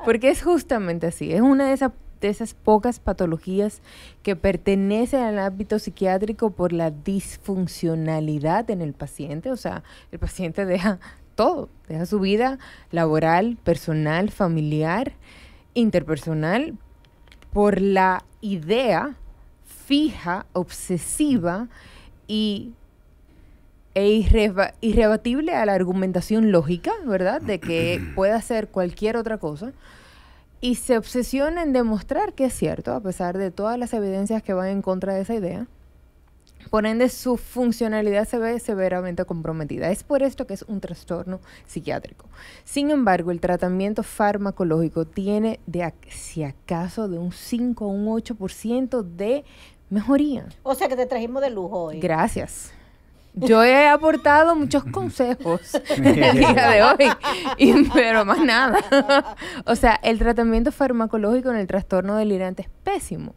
porque, es, justamente así, es una de esas de esas pocas patologías que pertenecen al ámbito psiquiátrico por la disfuncionalidad en el paciente. O sea, el paciente [laughs] deja todo, deja su vida laboral, personal, familiar, interpersonal, por la idea fija, obsesiva y e irrebatible a la argumentación lógica, ¿verdad? De que pueda hacer cualquier otra cosa y se obsesiona en demostrar que es cierto, a pesar de todas las evidencias que van en contra de esa idea. Por ende, su funcionalidad se ve severamente comprometida. Es por esto que es un trastorno psiquiátrico. Sin embargo, el tratamiento farmacológico tiene, de, si acaso, de un 5 a un 8% de mejoría. O sea que te trajimos de lujo hoy. Gracias. Yo he aportado muchos consejos en [laughs] el día de hoy, pero más nada. [laughs] o sea, el tratamiento farmacológico en el trastorno delirante es pésimo.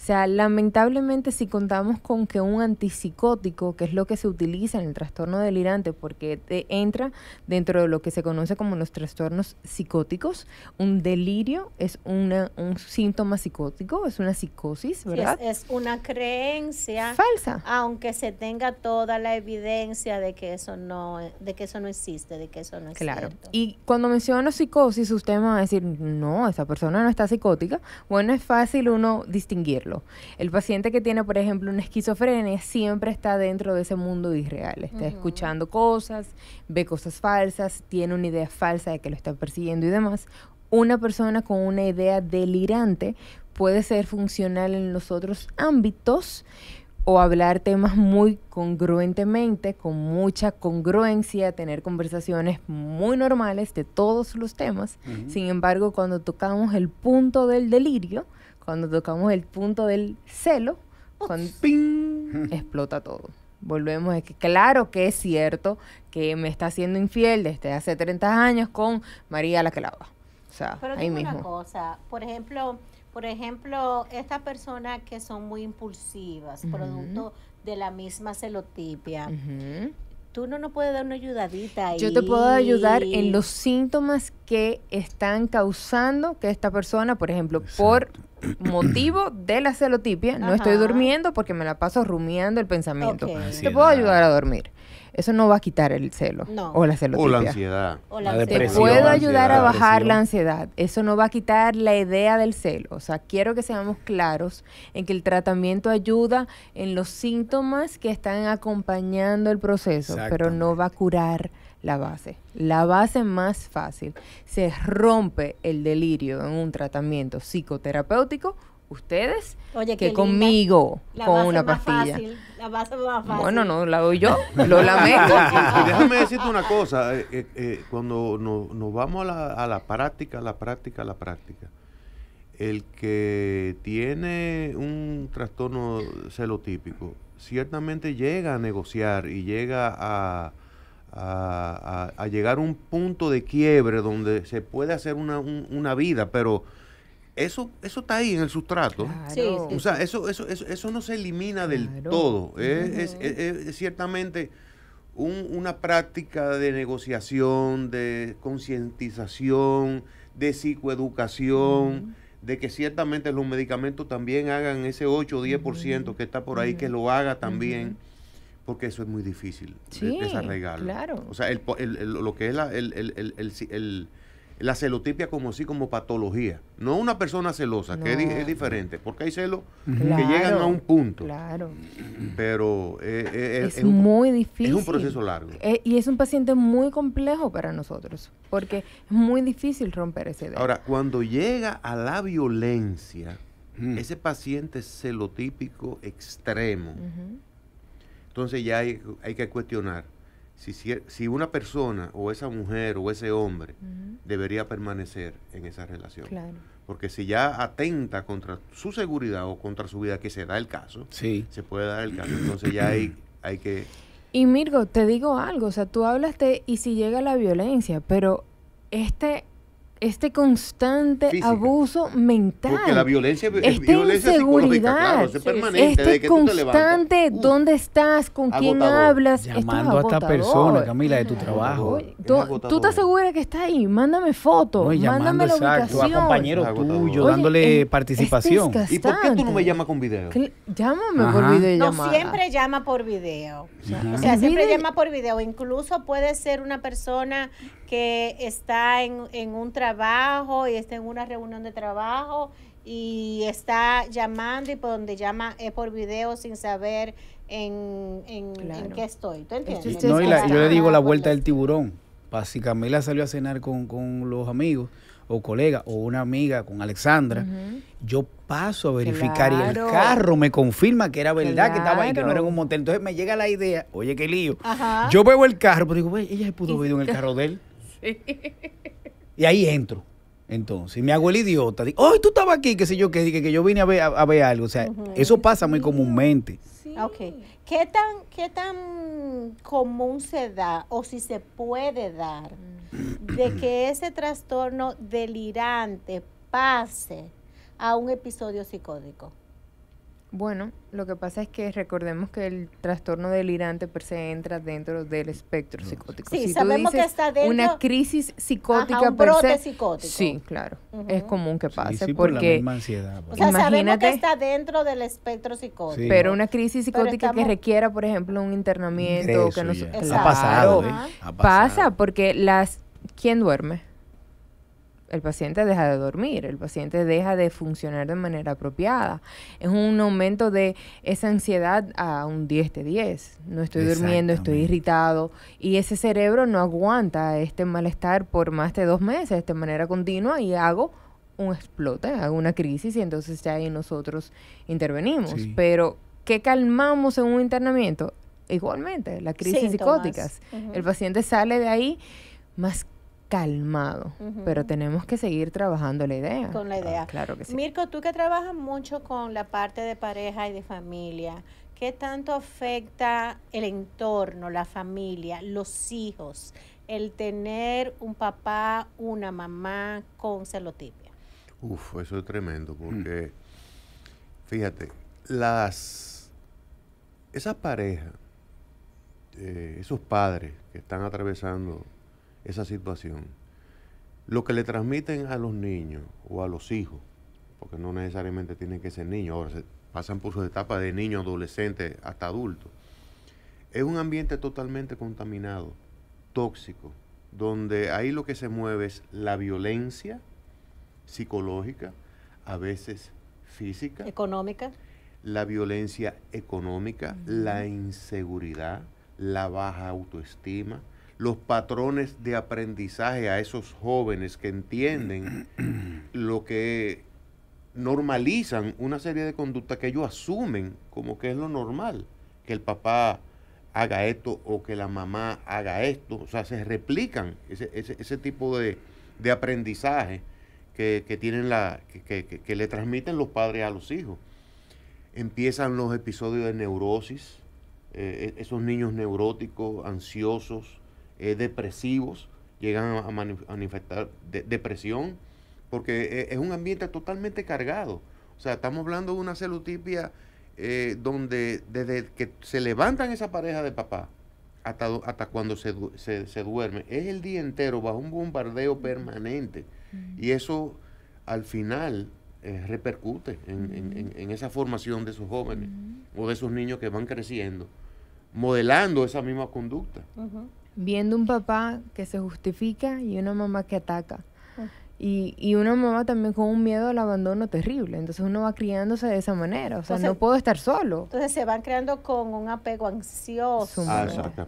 O sea, lamentablemente si contamos con que un antipsicótico, que es lo que se utiliza en el trastorno delirante, porque te entra dentro de lo que se conoce como los trastornos psicóticos, un delirio es una, un síntoma psicótico, es una psicosis, ¿verdad? es, una creencia falsa. Aunque se tenga toda la evidencia de que eso no, de que eso no existe, de que eso no es Claro. Y cuando menciono psicosis, usted me va a decir, no, esa persona no está psicótica. Bueno, es fácil uno distinguirlo el paciente que tiene, por ejemplo, una esquizofrenia siempre está dentro de ese mundo irreal, está escuchando cosas, ve cosas falsas, tiene una idea falsa de que lo está persiguiendo y demás. Una persona con una idea delirante puede ser funcional en los otros ámbitos, o hablar temas muy congruentemente, con mucha congruencia, tener conversaciones muy normales de todos los temas. Sin embargo, cuando tocamos el punto del delirio, cuando tocamos el punto del celo, cuando ¡Ping! [laughs] explota todo. Volvemos a que claro que es cierto que me está haciendo infiel desde hace 30 años con María la que O sea, Pero ahí mismo. una cosa, por ejemplo, por ejemplo, estas personas que son muy impulsivas, producto de la misma celotipia tú no nos puedes dar una ayudadita ahí. Yo te puedo ayudar en los síntomas que están causando que esta persona, por ejemplo, por motivo de la celotipia, no estoy durmiendo porque me la paso rumiando el pensamiento. Te puedo ayudar a dormir. Eso no va a quitar el celo o la celotipia. O la ansiedad. O la, Te puedo ayudar a bajar la ansiedad. Eso no va a quitar la idea del celo. O sea, quiero que seamos claros en que el tratamiento ayuda en los síntomas que están acompañando el proceso, pero no va a curar la base. La base más fácil. Se rompe el delirio en un tratamiento psicoterapéutico ustedes Oye, que conmigo con una pastilla. la fácil. Bueno, no la doy yo, [laughs] lo lamento. Déjame decirte una cosa, eh, eh, eh, cuando nos, nos vamos a la, práctica, a la práctica, a la práctica, el que tiene un trastorno celotípico ciertamente llega a negociar y llega a, a, llegar a un punto de quiebre donde se puede hacer una, una vida, pero eso, eso está ahí en el sustrato. o sea, eso, eso, eso, no se elimina del todo. Es, es, ciertamente una práctica de negociación, de concientización, de psicoeducación, de que ciertamente los medicamentos también hagan ese 8 o 10% que está por ahí, que lo haga también porque eso es muy difícil sí, O sea, el, el, lo que es la, el, la celotipia como sí, como patología. No una persona celosa, que es, diferente, porque hay celos que llegan a un punto. Claro. Pero eh, eh, eh, es, muy difícil. Es un proceso largo. y es un paciente muy complejo para nosotros, porque es muy difícil romper ese dedo. Ahora, cuando llega a la violencia, ese paciente celotípico extremo, entonces ya hay que cuestionar si, si una persona o esa mujer o ese hombre debería permanecer en esa relación. Claro. Porque si ya atenta contra su seguridad o contra su vida, que se da el caso, sí. se puede dar el caso. Entonces ya hay, [clears throat] hay que... Y Mirgo, te digo algo, o sea, tú hablaste y si llega la violencia, pero este este constante abuso mental. Porque la violencia, esta inseguridad, claro, es permanente, este constante, ¿dónde estás? ¿Con quién hablas? Llamando a esta persona, Camila, de tu trabajo. Tú te aseguras que está ahí, mándame fotos, mándame la exacto, ubicación. A compañero tuyo, dándole participación. ¿Y por qué tú no me llamas con video? llámame por video. No, siempre llama por video. O sea, siempre llama por video. Incluso puede ser una persona que está en, un trabajo y está en una reunión de trabajo y está llamando y por donde llama es por video sin saber en, en, qué estoy. ¿Tú entiendes? No, yo le digo la vuelta del tiburón. Si Camila salió a cenar con, los amigos o colegas o una amiga con Alexandra, yo paso a verificar y el carro me confirma que era verdad que estaba ahí, que no era en un motel. Entonces me llega la idea, oye, qué lío. Yo veo el carro, pero digo, ella se pudo ver en el [laughs] carro de él. [laughs] Y ahí entro. Entonces, me hago el idiota, Digo, ¡ay, tú estabas aquí! Que sé yo, que, que, que yo vine a ver, a, ver algo. O sea, eso pasa muy comúnmente. ¿Qué tan, ¿Qué tan común se da o si se puede dar de [clears throat] que ese trastorno delirante pase a un episodio psicótico? Bueno, lo que pasa es que recordemos que el trastorno delirante per pues, se entra dentro del espectro mm. psicótico. Sí, sabemos que está dentro una crisis psicótica ajá, un Sí, claro. Es común que pase sí, porque la o sea, imagínate, que está dentro del espectro psicótico. Pero una crisis psicótica que requiera, por ejemplo, un internamiento que no ha pasado. ¿eh? Pasa porque las ¿quién duerme? el paciente deja de dormir, el paciente deja de funcionar de manera apropiada. Es un aumento de esa ansiedad a un 10 de 10. No estoy durmiendo, estoy irritado y ese cerebro no aguanta este malestar por más de dos meses de manera continua y hago un explote, hago una crisis y entonces ya ahí nosotros intervenimos. Pero, ¿qué calmamos en un internamiento? Igualmente, las crisis psicóticas. El paciente sale de ahí más calmado, pero tenemos que seguir trabajando la idea. Con la idea. claro que sí. Mirko, tú que trabajas mucho con la parte de pareja y de familia, ¿qué tanto afecta el entorno, la familia, los hijos, el tener un papá, una mamá con celotipia? Uf, eso es tremendo, mm. porque fíjate, las esas parejas, eh, esos padres que están atravesando esa situación. Lo que le transmiten a los niños o a los hijos, porque no necesariamente tienen que ser niños, ahora pasan por sus etapas de niño, adolescente, hasta adulto, es un ambiente totalmente contaminado, tóxico, donde ahí lo que se mueve es la violencia psicológica, a veces física. Económica. La violencia económica, la inseguridad, la baja autoestima, los patrones de aprendizaje a esos jóvenes que entienden [clears throat] lo que normalizan una serie de conductas que ellos asumen como que es lo normal, que el papá haga esto o que la mamá haga esto, o sea, se replican ese, tipo de, aprendizaje que, tienen la, que, que, le transmiten los padres a los hijos. Empiezan los episodios de neurosis, eh, esos niños neuróticos, ansiosos, eh, depresivos, llegan a, manifestar depresión, porque eh, es un ambiente totalmente cargado. O sea, estamos hablando de una celotipia eh, donde desde que se levantan esa pareja de papá hasta, hasta cuando se, duerme, es el día entero bajo un bombardeo permanente. Y eso al final repercute en, esa formación de esos jóvenes o de esos niños que van creciendo, modelando esa misma conducta viendo un papá que se justifica y una mamá que ataca. Ah. Y, una mamá también con un miedo al abandono terrible. Entonces uno va criándose de esa manera. O sea, no puedo estar solo. Entonces se van creando con un apego ansioso.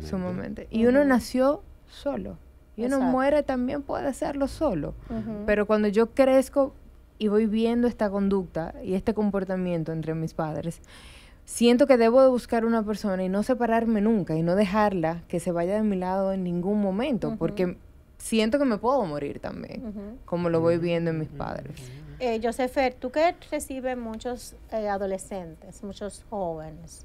Sumamente. Ah, y uno nació solo. Y uno muere también puede hacerlo solo. Pero cuando yo crezco y voy viendo esta conducta y este comportamiento entre mis padres, siento que debo de buscar una persona y no separarme nunca y no dejarla que se vaya de mi lado en ningún momento, porque siento que me puedo morir también, como lo voy viendo en mis padres. Eh, Josefer, tú que recibes muchos eh, adolescentes, muchos jóvenes,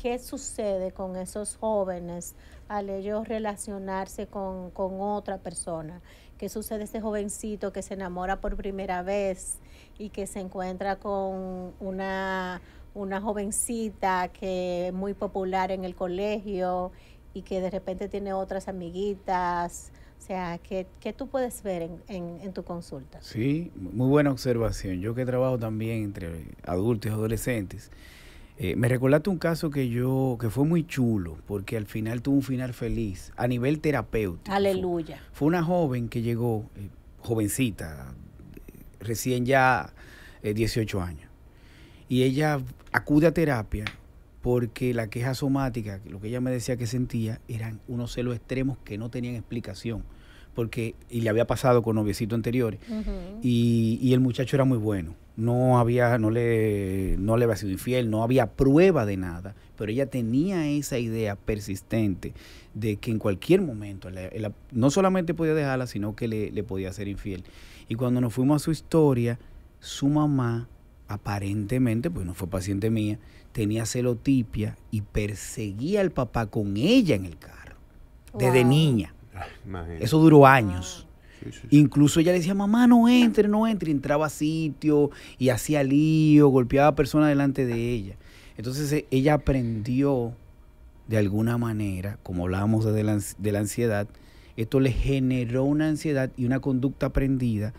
¿qué sucede con esos jóvenes al ellos relacionarse con, con otra persona? ¿Qué sucede a ese jovencito que se enamora por primera vez y que se encuentra con una una jovencita que es muy popular en el colegio y que de repente tiene otras amiguitas. O sea, ¿qué, tú puedes ver en, en, tu consulta? Sí, muy buena observación. Yo que trabajo también entre adultos y adolescentes, eh, me recordaste un caso que yo, que fue muy chulo, porque al final tuvo un final feliz, a nivel terapéutico. Aleluya. Fue, una joven que llegó, eh, jovencita, eh, recién ya 18 años. Y ella acude a terapia porque la queja somática, lo que ella me decía que sentía, eran unos celos extremos que no tenían explicación. Porque, y le había pasado con noviecitos anteriores, y, el muchacho era muy bueno. No había, no le, no le había sido infiel, no había prueba de nada. Pero ella tenía esa idea persistente de que en cualquier momento no solamente podía dejarla, sino que le podía ser infiel. Y cuando nos fuimos a su historia, su mamá aparentemente, pues no fue paciente mía, tenía celotipia y perseguía al papá con ella en el carro, desde niña. Ah, Eso duró años. Ah. Incluso ella le decía, mamá, no entre, no entre. entraba a sitio y hacía lío, golpeaba a personas delante de ella. Entonces eh, ella aprendió de alguna manera, como hablábamos de la ansiedad, esto le generó una ansiedad y una conducta aprendida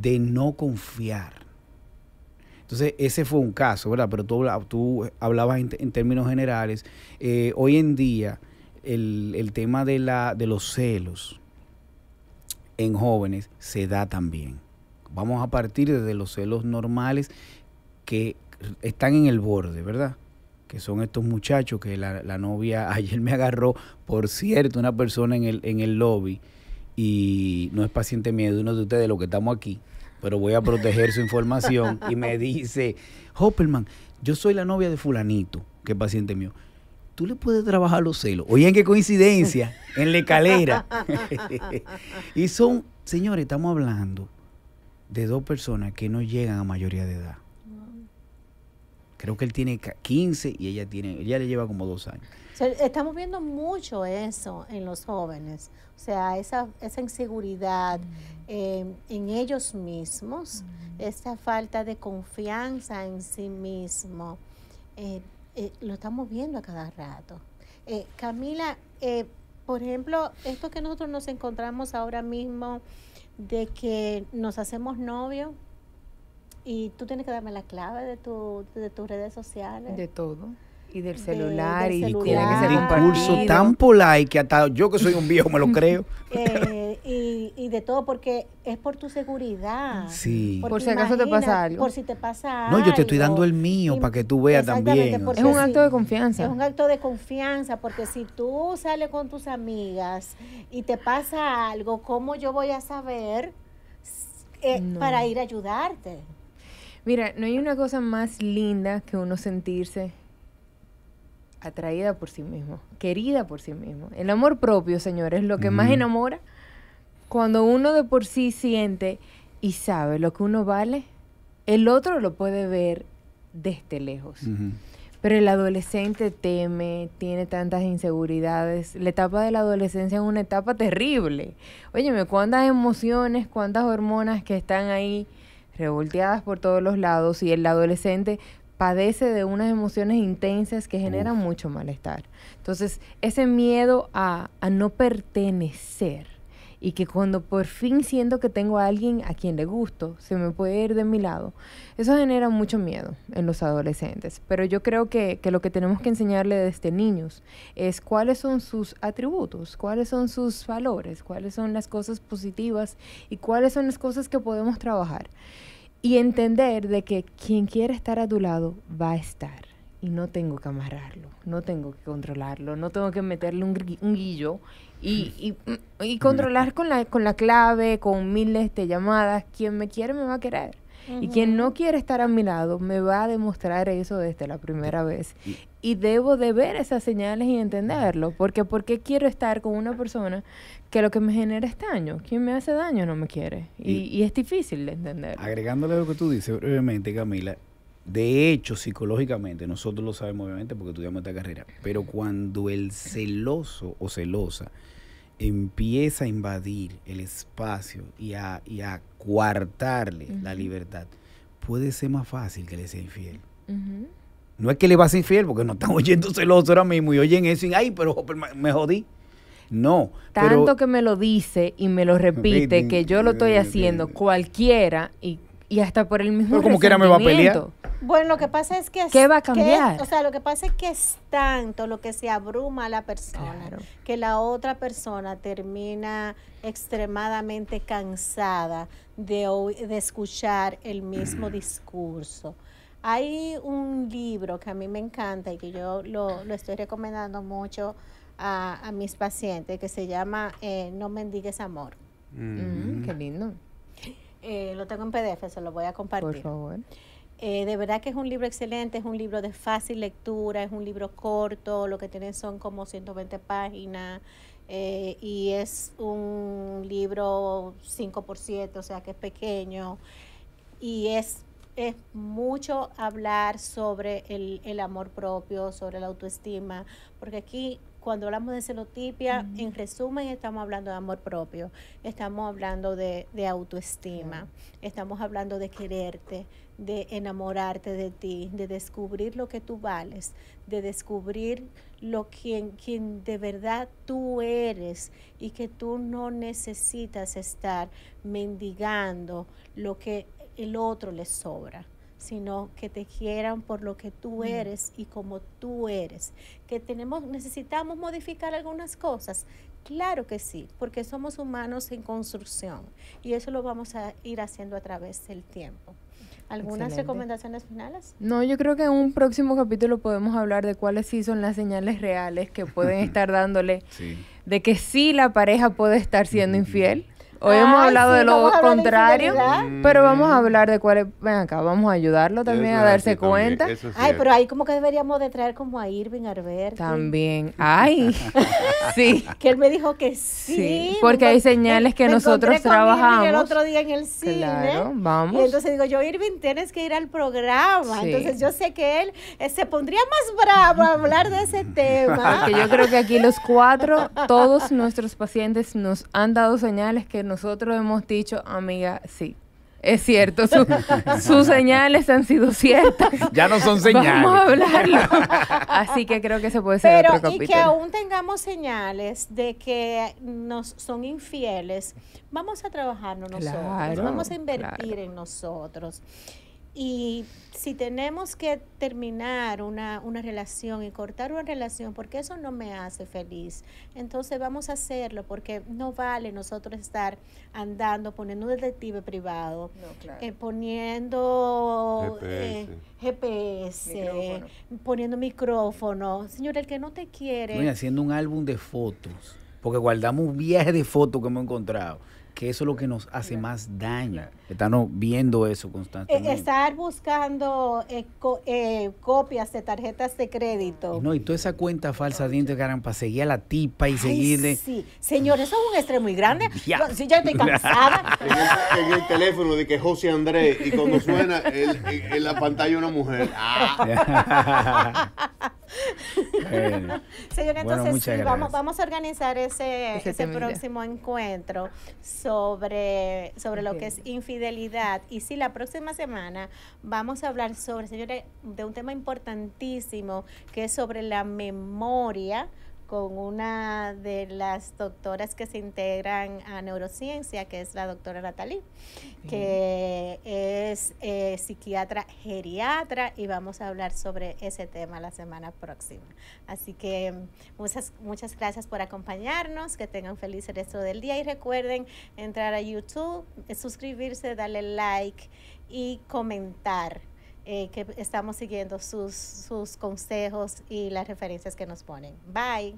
de no confiar entonces, ese fue un caso, ¿verdad? Pero tú, hablabas en, términos generales. Eh, hoy en día, el, tema de, la, de los celos en jóvenes se da también. Vamos a partir desde los celos normales que están en el borde, ¿verdad? que son estos muchachos que la, novia [laughs] ayer me agarró, por cierto, una persona en el, en el lobby y no es paciente miedo, uno de ustedes, lo que estamos aquí pero voy a proteger su información. Y me dice, Hopperman, yo soy la novia de fulanito, que es paciente mío. Tú le puedes trabajar los celos. Oye, qué coincidencia, en la escalera. [laughs] y son, señores, estamos hablando de dos personas que no llegan a mayoría de edad. Creo que él tiene 15 y ella tiene, ella le lleva como dos años. estamos viendo mucho eso en los jóvenes, o sea, esa, esa inseguridad mm. eh, en ellos mismos, mm. esa falta de confianza en sí mismo, eh, eh, lo estamos viendo a cada rato. Camila, por ejemplo, esto que nosotros nos encontramos ahora mismo de que nos hacemos novios, y tú tienes que darme la clave de, tu, de tus redes sociales. De todo. Y del celular. y tiene que ser un discurso tan polar que hasta yo que soy un viejo me lo creo. Eh, y, y, de todo, porque es por tu seguridad. Sí. por si acaso te pasa algo. Por si te pasa algo. No, yo te estoy dando el mío para que tú veas también. Es un acto de confianza. Es un acto de confianza, porque si tú sales con tus amigas y te pasa algo, ¿cómo yo voy a saber eh, para ir a ayudarte? Mira, no hay una cosa más linda que uno sentirse atraída por sí mismo, querida por sí mismo. El amor propio, señores, es lo que más enamora. Cuando uno de por sí siente y sabe lo que uno vale, el otro lo puede ver desde lejos. Pero el adolescente teme, tiene tantas inseguridades. La etapa de la adolescencia es una etapa terrible. Óyeme, cuántas emociones, cuántas hormonas que están ahí revolteadas por todos los lados y el adolescente padece de unas emociones intensas que generan mucho malestar. Entonces, ese miedo a, a no pertenecer y que cuando por fin siento que tengo a alguien a quien le gusto, se me puede ir de mi lado, eso genera mucho miedo en los adolescentes. Pero yo creo que, lo que tenemos que enseñarle desde niños es cuáles son sus atributos, cuáles son sus valores, cuáles son las cosas positivas y cuáles son las cosas que podemos trabajar. Y entender de que quien quiera estar a tu lado va a estar y no tengo que amarrarlo, no tengo que controlarlo, no tengo que meterle un, guillo y y mm. controlar con la, con la clave, con miles de llamadas. Quien me quiere me va a querer. Y quien no quiere estar a mi lado me va a demostrar eso desde la primera vez. Y debo de ver esas señales y entenderlo. Porque ¿por quiero estar con una persona que lo que me genera es daño? Quien me hace daño no me quiere. Y, y, es difícil de entender. Agregándole lo que tú dices brevemente, Camila, de hecho, psicológicamente, nosotros lo sabemos obviamente porque estudiamos esta carrera, pero cuando el celoso o celosa empieza a invadir el espacio y a, y coartarle la libertad, puede ser más fácil que le sea infiel. No es que le va a ser infiel, porque no están [laughs] oyendo celoso ahora mismo y oyen eso y, ay, pero me jodí. No. Tanto que me lo dice y me lo [laughs] repite que yo lo estoy haciendo cualquiera y, y hasta por el mismo. Pero como era me va a pelear. Bueno, lo que pasa es que... Es, va a cambiar? o sea, lo que pasa es que es tanto lo que se abruma a la persona, que la otra persona termina extremadamente cansada de, de escuchar el mismo [clears throat] discurso. Hay un libro que a mí me encanta y que yo lo, estoy recomendando mucho a, mis pacientes, que se llama eh, No mendigues amor. Mm. Mm, qué lindo. Eh, lo tengo en PDF, se lo voy a compartir. Por favor. Eh, de verdad que es un libro excelente, es un libro de fácil lectura, es un libro corto, lo que tienen son como 120 páginas eh, y es un libro 5%, o sea que es pequeño y es, es mucho hablar sobre el, el amor propio, sobre la autoestima, porque aquí cuando hablamos de celotipia, en resumen, estamos hablando de amor propio, estamos hablando de, autoestima, estamos hablando de quererte, de enamorarte de ti, de descubrir lo que tú vales, de descubrir lo quien, quien de verdad tú eres y que tú no necesitas estar mendigando lo que el otro le sobra sino que te quieran por lo que tú mm. eres y como tú eres. Que tenemos, necesitamos modificar algunas cosas. Claro que sí, porque somos humanos en construcción y eso lo vamos a ir haciendo a través del tiempo. ¿Algunas recomendaciones finales? No, yo creo que en un próximo capítulo podemos hablar de cuáles sí son las señales reales que pueden [laughs] estar dándole de que sí la pareja puede estar siendo infiel Hoy hemos hablado de lo contrario, pero vamos a hablar de mm. es... Ven acá, vamos a ayudarlo también a darse cuenta. Ay, pero ahí como que deberíamos de traer como a Irving Alberto. También. Ay, [laughs] sí. Que él me dijo que sí. porque hay señales que nosotros trabajamos. el otro día en el cine. Claro, vamos. Y entonces digo yo, Irving, tienes que ir al programa. Entonces yo sé que él eh, se pondría más bravo a hablar de ese tema. Porque yo creo que aquí los cuatro, todos nuestros pacientes nos han dado señales que nosotros hemos dicho, amiga, sí. Es cierto, [laughs] sus señales han sido ciertas. [laughs] Ya no son señales. Vamos a hablarlo. [laughs] Así que creo que se puede ser otro capítulo. y que aún tengamos señales de que nos son infieles, vamos a trabajarnos nosotros, vamos a invertir en nosotros. Y si tenemos que terminar una, una, relación y cortar una relación porque eso no me hace feliz, entonces vamos a hacerlo porque no vale nosotros estar andando, poniendo un detective privado, eh, poniendo GPS, eh, poniendo micrófono. Señor, el que no te quiere... haciendo un álbum de fotos, porque guardamos un viaje de fotos que hemos encontrado que eso es lo que nos hace más daño. están Estamos viendo eso e, constantemente. estar buscando eh, eh, copias de tarjetas de crédito. No, y toda esa cuenta falsa dentro para seguir a la tipa y seguir seguirle. Sí, señor, eso es un estrés muy grande. [laughs] Ya. estoy cansada. [laughs] en, el, teléfono de que José Andrés, y cuando suena en, la pantalla una mujer. Ah. [laughs] entonces vamos, vamos a organizar ese, próximo encuentro sobre, sobre lo que es infidelidad. Y sí, la próxima semana vamos a hablar sobre, señores, de un tema importantísimo que es sobre la memoria con una de las doctoras que se integran a neurociencia, que es la doctora Natalie, que es eh, psiquiatra geriatra y vamos a hablar sobre ese tema la semana próxima. Así que muchas, muchas gracias por acompañarnos, que tengan feliz el resto del día y recuerden entrar a YouTube, suscribirse, darle like y comentar eh, que estamos siguiendo sus, sus consejos y las referencias que nos ponen. Bye.